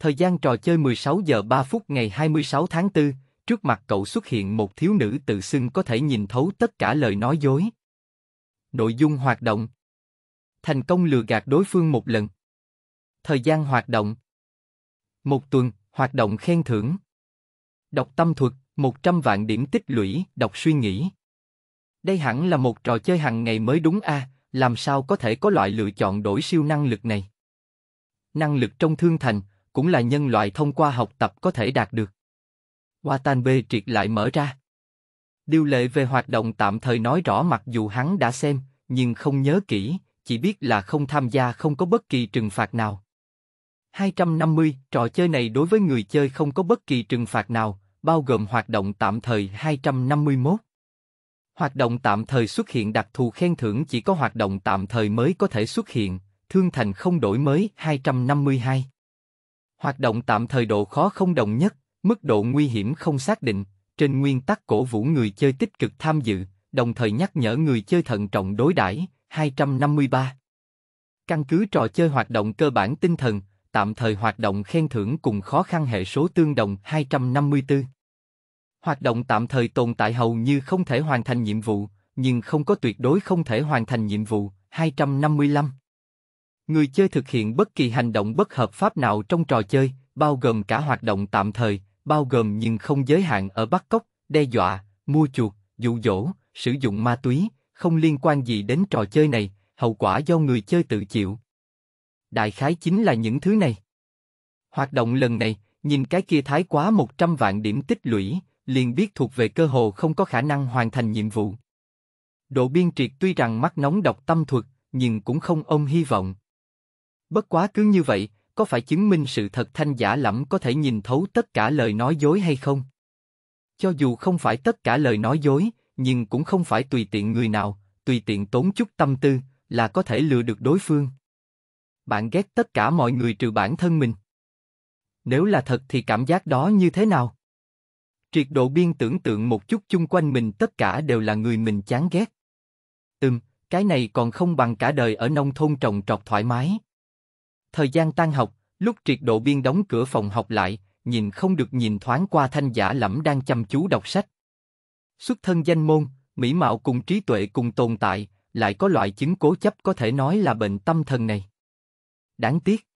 Thời gian trò chơi 16 giờ 3 phút ngày 26 tháng 4, trước mặt cậu xuất hiện một thiếu nữ tự xưng có thể nhìn thấu tất cả lời nói dối. Nội dung hoạt động Thành công lừa gạt đối phương một lần. Thời gian hoạt động Một tuần, hoạt động khen thưởng. Đọc tâm thuật, 100 vạn điểm tích lũy, đọc suy nghĩ. Đây hẳn là một trò chơi hàng ngày mới đúng a, à, làm sao có thể có loại lựa chọn đổi siêu năng lực này? Năng lực trong thương thành, cũng là nhân loại thông qua học tập có thể đạt được. Watanabe triệt lại mở ra. Điều lệ về hoạt động tạm thời nói rõ mặc dù hắn đã xem, nhưng không nhớ kỹ, chỉ biết là không tham gia không có bất kỳ trừng phạt nào. 250, trò chơi này đối với người chơi không có bất kỳ trừng phạt nào, bao gồm hoạt động tạm thời 251. Hoạt động tạm thời xuất hiện đặc thù khen thưởng chỉ có hoạt động tạm thời mới có thể xuất hiện, thương thành không đổi mới 252. Hoạt động tạm thời độ khó không đồng nhất, mức độ nguy hiểm không xác định, trên nguyên tắc cổ vũ người chơi tích cực tham dự, đồng thời nhắc nhở người chơi thận trọng đối đãi. 253. Căn cứ trò chơi hoạt động cơ bản tinh thần, tạm thời hoạt động khen thưởng cùng khó khăn hệ số tương đồng 254. Hoạt động tạm thời tồn tại hầu như không thể hoàn thành nhiệm vụ, nhưng không có tuyệt đối không thể hoàn thành nhiệm vụ 255. Người chơi thực hiện bất kỳ hành động bất hợp pháp nào trong trò chơi, bao gồm cả hoạt động tạm thời, bao gồm nhưng không giới hạn ở bắt cóc, đe dọa, mua chuộc, dụ dỗ, sử dụng ma túy, không liên quan gì đến trò chơi này, hậu quả do người chơi tự chịu. Đại khái chính là những thứ này. Hoạt động lần này, nhìn cái kia thái quá 100 vạn điểm tích lũy, liền biết thuộc về cơ hồ không có khả năng hoàn thành nhiệm vụ. Độ biên triệt tuy rằng mắt nóng độc tâm thuật, nhưng cũng không ôm hy vọng, Bất quá cứ như vậy, có phải chứng minh sự thật thanh giả lẫm có thể nhìn thấu tất cả lời nói dối hay không? Cho dù không phải tất cả lời nói dối, nhưng cũng không phải tùy tiện người nào, tùy tiện tốn chút tâm tư, là có thể lừa được đối phương. Bạn ghét tất cả mọi người trừ bản thân mình. Nếu là thật thì cảm giác đó như thế nào? Triệt độ biên tưởng tượng một chút chung quanh mình tất cả đều là người mình chán ghét. Ừm, cái này còn không bằng cả đời ở nông thôn trồng trọt thoải mái. Thời gian tan học, lúc triệt độ biên đóng cửa phòng học lại, nhìn không được nhìn thoáng qua thanh giả lẫm đang chăm chú đọc sách. Xuất thân danh môn, mỹ mạo cùng trí tuệ cùng tồn tại, lại có loại chứng cố chấp có thể nói là bệnh tâm thần này. Đáng tiếc.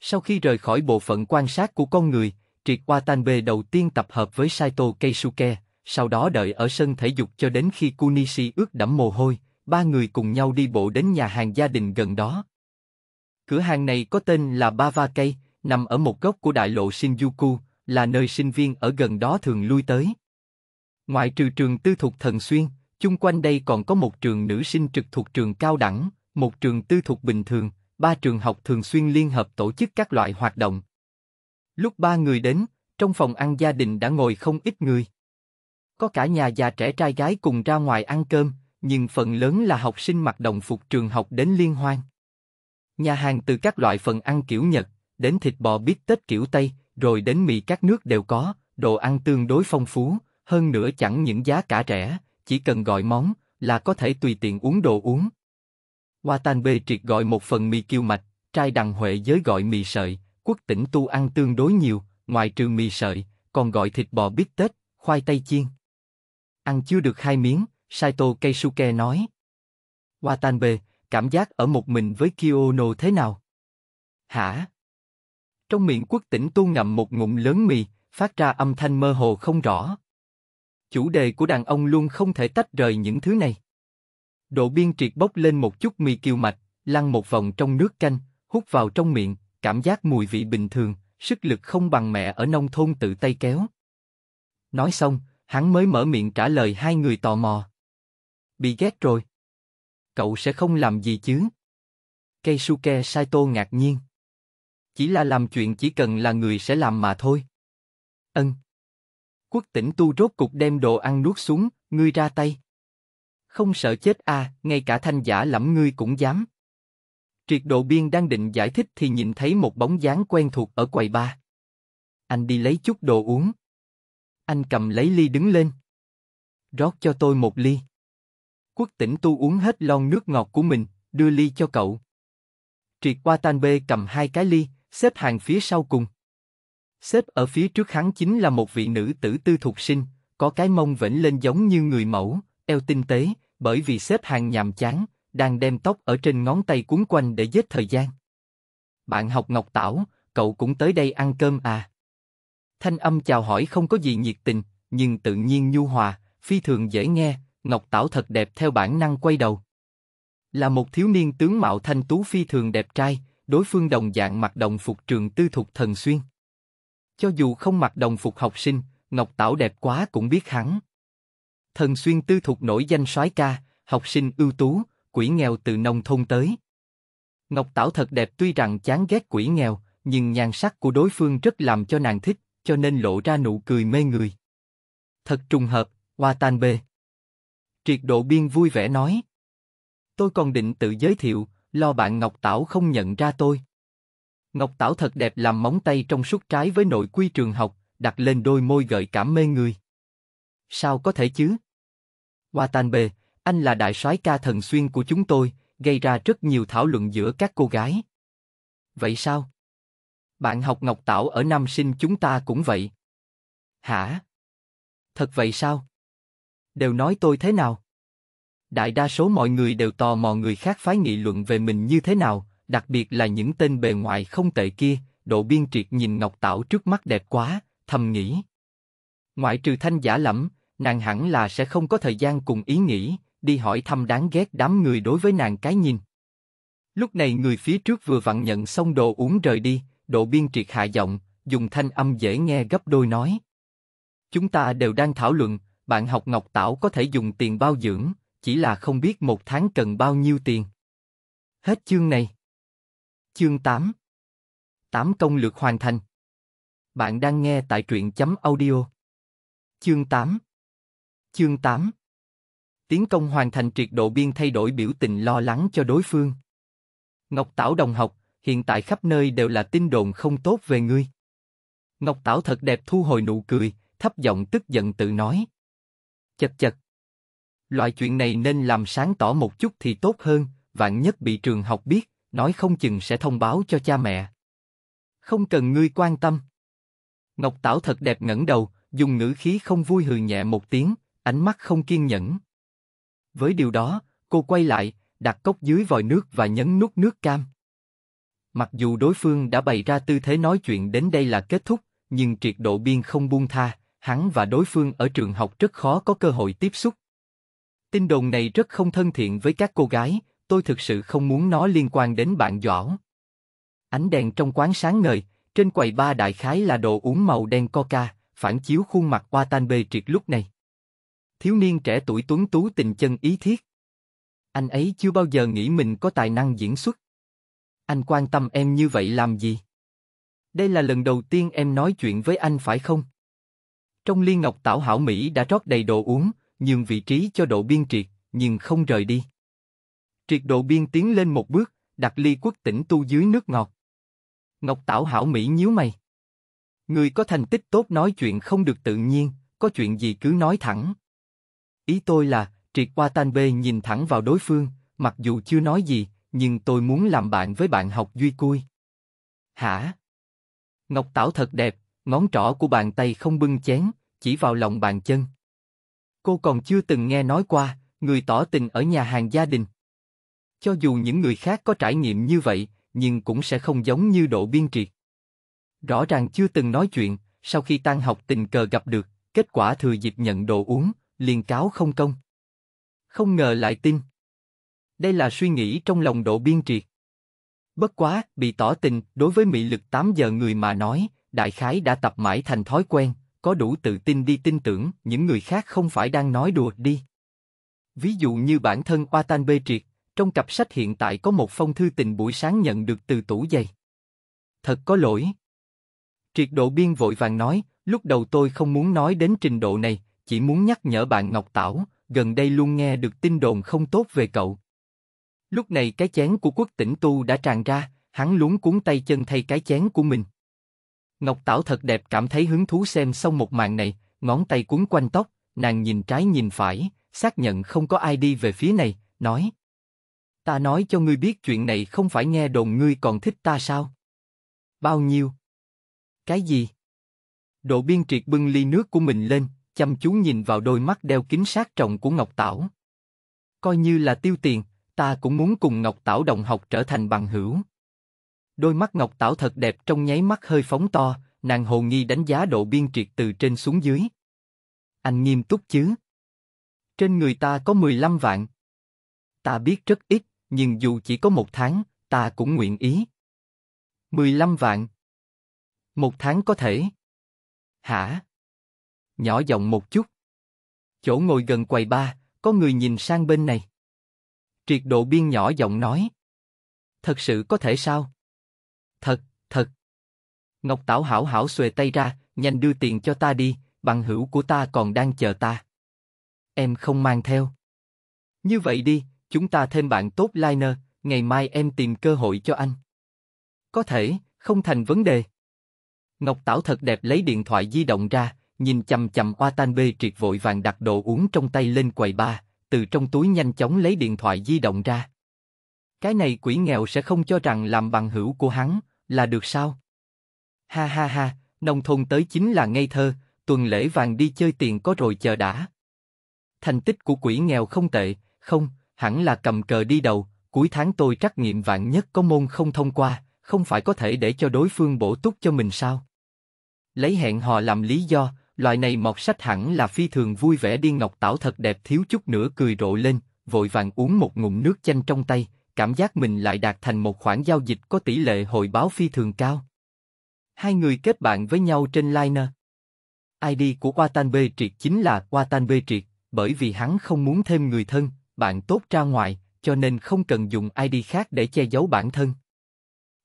Sau khi rời khỏi bộ phận quan sát của con người, Triệt Watanabe đầu tiên tập hợp với Saito Keisuke, sau đó đợi ở sân thể dục cho đến khi Kunishi ướt đẫm mồ hôi, ba người cùng nhau đi bộ đến nhà hàng gia đình gần đó. Cửa hàng này có tên là Cây, nằm ở một góc của đại lộ Shinjuku, là nơi sinh viên ở gần đó thường lui tới. Ngoại trừ trường tư thục Thần Xuyên, chung quanh đây còn có một trường nữ sinh trực thuộc trường cao đẳng, một trường tư thục bình thường, ba trường học thường xuyên liên hợp tổ chức các loại hoạt động. Lúc ba người đến, trong phòng ăn gia đình đã ngồi không ít người. Có cả nhà già trẻ trai gái cùng ra ngoài ăn cơm, nhưng phần lớn là học sinh mặc đồng phục trường học đến liên hoan. Nhà hàng từ các loại phần ăn kiểu Nhật, đến thịt bò bít tết kiểu Tây, rồi đến mì các nước đều có, đồ ăn tương đối phong phú, hơn nữa chẳng những giá cả rẻ, chỉ cần gọi món là có thể tùy tiện uống đồ uống. Watanabe triệt gọi một phần mì kiêu mạch, trai đằng Huệ giới gọi mì sợi, quốc tỉnh tu ăn tương đối nhiều, ngoài trừ mì sợi, còn gọi thịt bò bít tết, khoai tây chiên. Ăn chưa được hai miếng, Saito Keisuke nói. Watanabe, cảm giác ở một mình với Kiono thế nào? Hả? Trong miệng quốc tỉnh tu ngậm một ngụm lớn mì, phát ra âm thanh mơ hồ không rõ. Chủ đề của đàn ông luôn không thể tách rời những thứ này. Độ biên triệt bốc lên một chút mì kiều mạch, lăn một vòng trong nước canh, hút vào trong miệng, cảm giác mùi vị bình thường, sức lực không bằng mẹ ở nông thôn tự tay kéo. Nói xong, hắn mới mở miệng trả lời hai người tò mò. Bị ghét rồi cậu sẽ không làm gì chứ? Keisuke Saito ngạc nhiên. Chỉ là làm chuyện chỉ cần là người sẽ làm mà thôi. Ân. Quốc tỉnh tu rốt cục đem đồ ăn nuốt xuống, ngươi ra tay. Không sợ chết à, ngay cả thanh giả lẫm ngươi cũng dám. Triệt độ biên đang định giải thích thì nhìn thấy một bóng dáng quen thuộc ở quầy ba. Anh đi lấy chút đồ uống. Anh cầm lấy ly đứng lên. Rót cho tôi một ly. Quốc tỉnh tu uống hết lon nước ngọt của mình, đưa ly cho cậu. Triệt qua tan bê cầm hai cái ly, xếp hàng phía sau cùng. Xếp ở phía trước hắn chính là một vị nữ tử tư thuộc sinh, có cái mông vẫn lên giống như người mẫu, eo tinh tế, bởi vì xếp hàng nhàm chán, đang đem tóc ở trên ngón tay cuốn quanh để giết thời gian. Bạn học Ngọc Tảo, cậu cũng tới đây ăn cơm à? Thanh âm chào hỏi không có gì nhiệt tình, nhưng tự nhiên nhu hòa, phi thường dễ nghe, Ngọc Tảo thật đẹp theo bản năng quay đầu. Là một thiếu niên tướng mạo thanh tú phi thường đẹp trai, đối phương đồng dạng mặc đồng phục trường tư thục thần xuyên. Cho dù không mặc đồng phục học sinh, Ngọc Tảo đẹp quá cũng biết hắn. Thần xuyên tư thục nổi danh soái ca, học sinh ưu tú, quỷ nghèo từ nông thôn tới. Ngọc Tảo thật đẹp tuy rằng chán ghét quỷ nghèo, nhưng nhan sắc của đối phương rất làm cho nàng thích, cho nên lộ ra nụ cười mê người. Thật trùng hợp, hoa tan bê. Triệt độ biên vui vẻ nói. Tôi còn định tự giới thiệu, lo bạn Ngọc Tảo không nhận ra tôi. Ngọc Tảo thật đẹp làm móng tay trong suốt trái với nội quy trường học, đặt lên đôi môi gợi cảm mê người. Sao có thể chứ? Hoa Tan Bề, anh là đại soái ca thần xuyên của chúng tôi, gây ra rất nhiều thảo luận giữa các cô gái. Vậy sao? Bạn học Ngọc Tảo ở năm sinh chúng ta cũng vậy. Hả? Thật vậy sao? đều nói tôi thế nào. Đại đa số mọi người đều tò mò người khác phái nghị luận về mình như thế nào, đặc biệt là những tên bề ngoài không tệ kia, độ biên triệt nhìn Ngọc Tảo trước mắt đẹp quá, thầm nghĩ. Ngoại trừ thanh giả lẫm, nàng hẳn là sẽ không có thời gian cùng ý nghĩ, đi hỏi thăm đáng ghét đám người đối với nàng cái nhìn. Lúc này người phía trước vừa vặn nhận xong đồ uống rời đi, độ biên triệt hạ giọng, dùng thanh âm dễ nghe gấp đôi nói. Chúng ta đều đang thảo luận, bạn học Ngọc Tảo có thể dùng tiền bao dưỡng, chỉ là không biết một tháng cần bao nhiêu tiền. Hết chương này. Chương 8 8 công lược hoàn thành. Bạn đang nghe tại truyện chấm audio. Chương 8 Chương 8 Tiến công hoàn thành triệt độ biên thay đổi biểu tình lo lắng cho đối phương. Ngọc Tảo đồng học, hiện tại khắp nơi đều là tin đồn không tốt về ngươi. Ngọc Tảo thật đẹp thu hồi nụ cười, thấp giọng tức giận tự nói. Chật chật. Loại chuyện này nên làm sáng tỏ một chút thì tốt hơn, vạn nhất bị trường học biết, nói không chừng sẽ thông báo cho cha mẹ. Không cần ngươi quan tâm. Ngọc Tảo thật đẹp ngẩng đầu, dùng ngữ khí không vui hừ nhẹ một tiếng, ánh mắt không kiên nhẫn. Với điều đó, cô quay lại, đặt cốc dưới vòi nước và nhấn nút nước cam. Mặc dù đối phương đã bày ra tư thế nói chuyện đến đây là kết thúc, nhưng triệt độ biên không buông tha, hắn và đối phương ở trường học rất khó có cơ hội tiếp xúc. Tin đồn này rất không thân thiện với các cô gái, tôi thực sự không muốn nó liên quan đến bạn Doãn. Ánh đèn trong quán sáng ngời, trên quầy ba đại khái là đồ uống màu đen coca, phản chiếu khuôn mặt qua tan bê triệt lúc này. Thiếu niên trẻ tuổi tuấn tú tình chân ý thiết. Anh ấy chưa bao giờ nghĩ mình có tài năng diễn xuất. Anh quan tâm em như vậy làm gì? Đây là lần đầu tiên em nói chuyện với anh phải không? Trong liên ngọc tảo hảo Mỹ đã rót đầy đồ uống, nhường vị trí cho độ biên triệt, nhưng không rời đi. Triệt độ biên tiến lên một bước, đặt ly quốc tỉnh tu dưới nước ngọt. Ngọc tảo hảo Mỹ nhíu mày. Người có thành tích tốt nói chuyện không được tự nhiên, có chuyện gì cứ nói thẳng. Ý tôi là, triệt qua tan bê nhìn thẳng vào đối phương, mặc dù chưa nói gì, nhưng tôi muốn làm bạn với bạn học Duy Cui. Hả? Ngọc Tảo thật đẹp, ngón trỏ của bàn tay không bưng chén, chỉ vào lòng bàn chân. Cô còn chưa từng nghe nói qua, người tỏ tình ở nhà hàng gia đình. Cho dù những người khác có trải nghiệm như vậy, nhưng cũng sẽ không giống như độ biên triệt. Rõ ràng chưa từng nói chuyện, sau khi tan học tình cờ gặp được, kết quả thừa dịp nhận đồ uống, liền cáo không công. Không ngờ lại tin. Đây là suy nghĩ trong lòng độ biên triệt. Bất quá, bị tỏ tình, đối với mị lực 8 giờ người mà nói, đại khái đã tập mãi thành thói quen, có đủ tự tin đi tin tưởng những người khác không phải đang nói đùa đi. Ví dụ như bản thân Oatan Bê Triệt, trong cặp sách hiện tại có một phong thư tình buổi sáng nhận được từ tủ giày. Thật có lỗi. Triệt độ biên vội vàng nói, lúc đầu tôi không muốn nói đến trình độ này, chỉ muốn nhắc nhở bạn Ngọc Tảo, gần đây luôn nghe được tin đồn không tốt về cậu. Lúc này cái chén của quốc tỉnh tu đã tràn ra, hắn luống cuốn tay chân thay cái chén của mình. Ngọc Tảo thật đẹp cảm thấy hứng thú xem xong một màn này, ngón tay cuốn quanh tóc, nàng nhìn trái nhìn phải, xác nhận không có ai đi về phía này, nói. Ta nói cho ngươi biết chuyện này không phải nghe đồn ngươi còn thích ta sao? Bao nhiêu? Cái gì? Độ biên triệt bưng ly nước của mình lên, chăm chú nhìn vào đôi mắt đeo kính sát trọng của Ngọc Tảo. Coi như là tiêu tiền, ta cũng muốn cùng Ngọc Tảo đồng học trở thành bằng hữu. Đôi mắt ngọc tảo thật đẹp trong nháy mắt hơi phóng to, nàng hồ nghi đánh giá độ biên triệt từ trên xuống dưới. Anh nghiêm túc chứ? Trên người ta có 15 vạn. Ta biết rất ít, nhưng dù chỉ có một tháng, ta cũng nguyện ý. 15 vạn. Một tháng có thể. Hả? Nhỏ giọng một chút. Chỗ ngồi gần quầy ba, có người nhìn sang bên này. Triệt độ biên nhỏ giọng nói. Thật sự có thể sao? Thật, thật. Ngọc Tảo hảo hảo xuề tay ra, nhanh đưa tiền cho ta đi, bằng hữu của ta còn đang chờ ta. Em không mang theo. Như vậy đi, chúng ta thêm bạn tốt liner, ngày mai em tìm cơ hội cho anh. Có thể, không thành vấn đề. Ngọc Tảo thật đẹp lấy điện thoại di động ra, nhìn chầm chầm qua Tan Bê triệt vội vàng đặt đồ uống trong tay lên quầy ba, từ trong túi nhanh chóng lấy điện thoại di động ra. Cái này quỷ nghèo sẽ không cho rằng làm bằng hữu của hắn, là được sao? Ha ha ha, nông thôn tới chính là ngây thơ, tuần lễ vàng đi chơi tiền có rồi chờ đã. Thành tích của quỷ nghèo không tệ, không, hẳn là cầm cờ đi đầu, cuối tháng tôi trắc nghiệm vạn nhất có môn không thông qua, không phải có thể để cho đối phương bổ túc cho mình sao? Lấy hẹn hò làm lý do, loại này mọc sách hẳn là phi thường vui vẻ điên ngọc tảo thật đẹp thiếu chút nữa cười rộ lên, vội vàng uống một ngụm nước chanh trong tay, cảm giác mình lại đạt thành một khoản giao dịch có tỷ lệ hồi báo phi thường cao. Hai người kết bạn với nhau trên Liner. ID của Watan B Triệt chính là Watan B Triệt, bởi vì hắn không muốn thêm người thân, bạn tốt ra ngoài, cho nên không cần dùng ID khác để che giấu bản thân.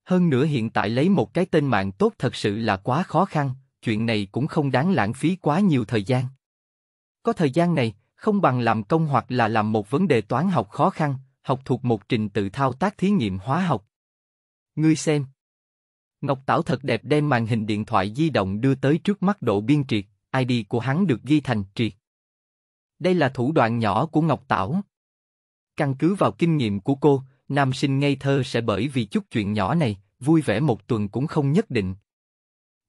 Hơn nữa hiện tại lấy một cái tên mạng tốt thật sự là quá khó khăn, chuyện này cũng không đáng lãng phí quá nhiều thời gian. Có thời gian này, không bằng làm công hoặc là làm một vấn đề toán học khó khăn, học thuộc một trình tự thao tác thí nghiệm hóa học. Ngươi xem. Ngọc Tảo thật đẹp đem màn hình điện thoại di động đưa tới trước mắt độ biên triệt, ID của hắn được ghi thành triệt. Đây là thủ đoạn nhỏ của Ngọc Tảo. Căn cứ vào kinh nghiệm của cô, nam sinh ngây thơ sẽ bởi vì chút chuyện nhỏ này, vui vẻ một tuần cũng không nhất định.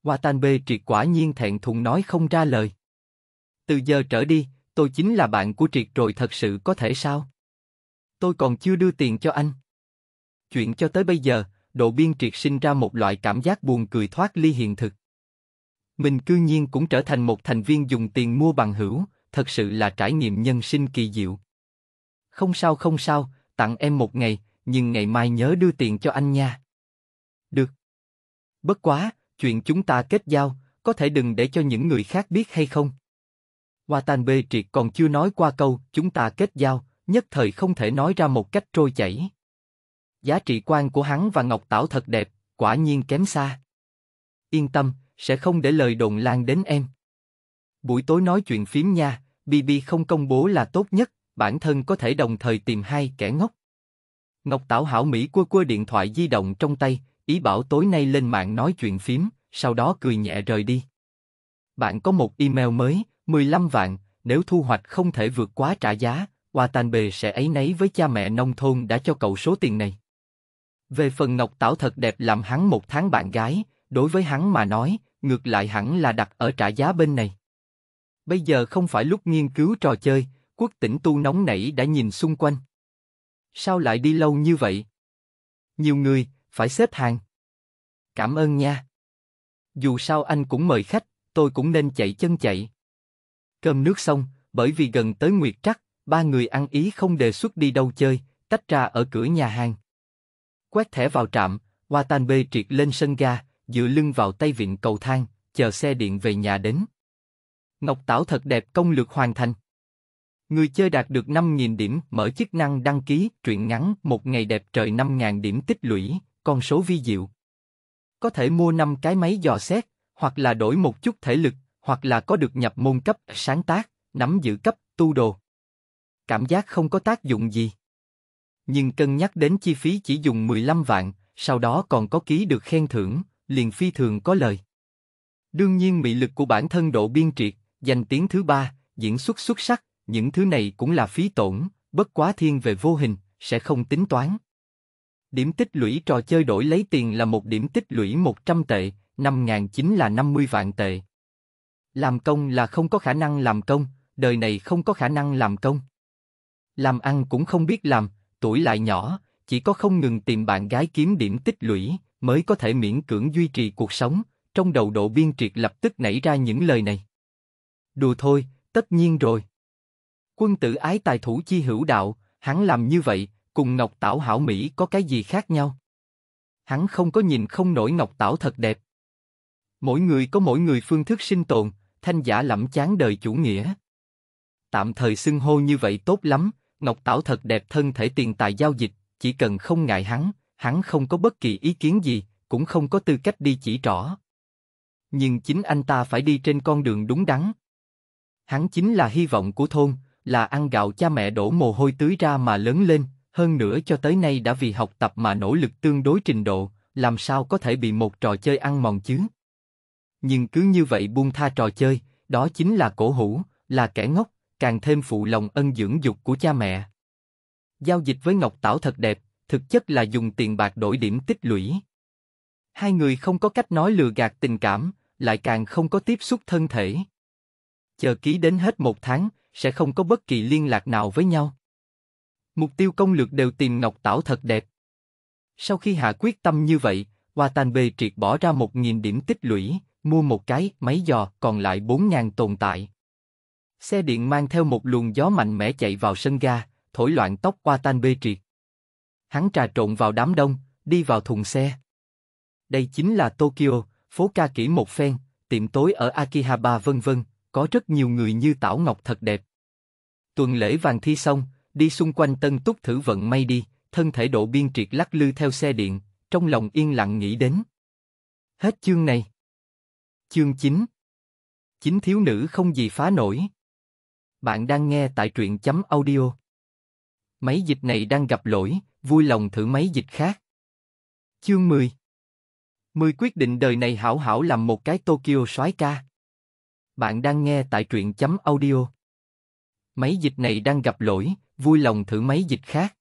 Watanabe triệt quả nhiên thẹn thùng nói không ra lời. Từ giờ trở đi, tôi chính là bạn của triệt rồi thật sự có thể sao? tôi còn chưa đưa tiền cho anh. Chuyện cho tới bây giờ, độ biên triệt sinh ra một loại cảm giác buồn cười thoát ly hiện thực. Mình cư nhiên cũng trở thành một thành viên dùng tiền mua bằng hữu, thật sự là trải nghiệm nhân sinh kỳ diệu. Không sao không sao, tặng em một ngày, nhưng ngày mai nhớ đưa tiền cho anh nha. Được. Bất quá, chuyện chúng ta kết giao, có thể đừng để cho những người khác biết hay không? Watan B triệt còn chưa nói qua câu chúng ta kết giao, nhất thời không thể nói ra một cách trôi chảy. Giá trị quan của hắn và Ngọc Tảo thật đẹp, quả nhiên kém xa. Yên tâm, sẽ không để lời đồn lan đến em. Buổi tối nói chuyện phím nha, BB không công bố là tốt nhất, bản thân có thể đồng thời tìm hai kẻ ngốc. Ngọc Tảo hảo Mỹ quơ quơ điện thoại di động trong tay, ý bảo tối nay lên mạng nói chuyện phím, sau đó cười nhẹ rời đi. Bạn có một email mới, 15 vạn, nếu thu hoạch không thể vượt quá trả giá, Watanabe sẽ ấy nấy với cha mẹ nông thôn đã cho cậu số tiền này. Về phần Ngọc Tảo thật đẹp làm hắn một tháng bạn gái, đối với hắn mà nói, ngược lại hẳn là đặt ở trả giá bên này. Bây giờ không phải lúc nghiên cứu trò chơi, quốc tỉnh tu nóng nảy đã nhìn xung quanh. Sao lại đi lâu như vậy? Nhiều người, phải xếp hàng. Cảm ơn nha. Dù sao anh cũng mời khách, tôi cũng nên chạy chân chạy. Cơm nước xong, bởi vì gần tới Nguyệt Trắc, ba người ăn ý không đề xuất đi đâu chơi, tách ra ở cửa nhà hàng. Quét thẻ vào trạm, Watanabe triệt lên sân ga, dựa lưng vào tay vịn cầu thang, chờ xe điện về nhà đến. Ngọc Tảo thật đẹp công lược hoàn thành. Người chơi đạt được 5.000 điểm mở chức năng đăng ký truyện ngắn một ngày đẹp trời 5.000 điểm tích lũy, con số vi diệu. Có thể mua 5 cái máy dò xét, hoặc là đổi một chút thể lực, hoặc là có được nhập môn cấp sáng tác, nắm giữ cấp tu đồ cảm giác không có tác dụng gì. Nhưng cân nhắc đến chi phí chỉ dùng 15 vạn, sau đó còn có ký được khen thưởng, liền phi thường có lời. Đương nhiên mị lực của bản thân độ biên triệt, danh tiếng thứ ba, diễn xuất xuất sắc, những thứ này cũng là phí tổn, bất quá thiên về vô hình, sẽ không tính toán. Điểm tích lũy trò chơi đổi lấy tiền là một điểm tích lũy 100 tệ, 5.000 chính là 50 vạn tệ. Làm công là không có khả năng làm công, đời này không có khả năng làm công làm ăn cũng không biết làm, tuổi lại nhỏ, chỉ có không ngừng tìm bạn gái kiếm điểm tích lũy mới có thể miễn cưỡng duy trì cuộc sống. Trong đầu độ biên triệt lập tức nảy ra những lời này. Đùa thôi, tất nhiên rồi. Quân tử ái tài thủ chi hữu đạo, hắn làm như vậy, cùng Ngọc Tảo hảo Mỹ có cái gì khác nhau? Hắn không có nhìn không nổi Ngọc Tảo thật đẹp. Mỗi người có mỗi người phương thức sinh tồn, thanh giả lẫm chán đời chủ nghĩa. Tạm thời xưng hô như vậy tốt lắm, Ngọc Tảo thật đẹp thân thể tiền tài giao dịch, chỉ cần không ngại hắn, hắn không có bất kỳ ý kiến gì, cũng không có tư cách đi chỉ rõ. Nhưng chính anh ta phải đi trên con đường đúng đắn. Hắn chính là hy vọng của thôn, là ăn gạo cha mẹ đổ mồ hôi tưới ra mà lớn lên, hơn nữa cho tới nay đã vì học tập mà nỗ lực tương đối trình độ, làm sao có thể bị một trò chơi ăn mòn chứ? Nhưng cứ như vậy buông tha trò chơi, đó chính là cổ hủ, là kẻ ngốc, càng thêm phụ lòng ân dưỡng dục của cha mẹ. Giao dịch với Ngọc Tảo thật đẹp, thực chất là dùng tiền bạc đổi điểm tích lũy. Hai người không có cách nói lừa gạt tình cảm, lại càng không có tiếp xúc thân thể. Chờ ký đến hết một tháng, sẽ không có bất kỳ liên lạc nào với nhau. Mục tiêu công lược đều tìm Ngọc Tảo thật đẹp. Sau khi hạ quyết tâm như vậy, Watanabe triệt bỏ ra 1.000 điểm tích lũy, mua một cái máy dò còn lại 4.000 tồn tại. Xe điện mang theo một luồng gió mạnh mẽ chạy vào sân ga, thổi loạn tóc qua tan bê triệt. Hắn trà trộn vào đám đông, đi vào thùng xe. Đây chính là Tokyo, phố ca kỹ một phen, tiệm tối ở akihaba vân vân, có rất nhiều người như Tảo Ngọc thật đẹp. Tuần lễ vàng thi xong, đi xung quanh tân túc thử vận may đi, thân thể độ biên triệt lắc lư theo xe điện, trong lòng yên lặng nghĩ đến. Hết chương này. Chương 9 Chính thiếu nữ không gì phá nổi. Bạn đang nghe tại truyện chấm audio. Máy dịch này đang gặp lỗi, vui lòng thử máy dịch khác. Chương 10 10 quyết định đời này hảo hảo làm một cái Tokyo soái ca. Bạn đang nghe tại truyện chấm audio. Máy dịch này đang gặp lỗi, vui lòng thử máy dịch khác.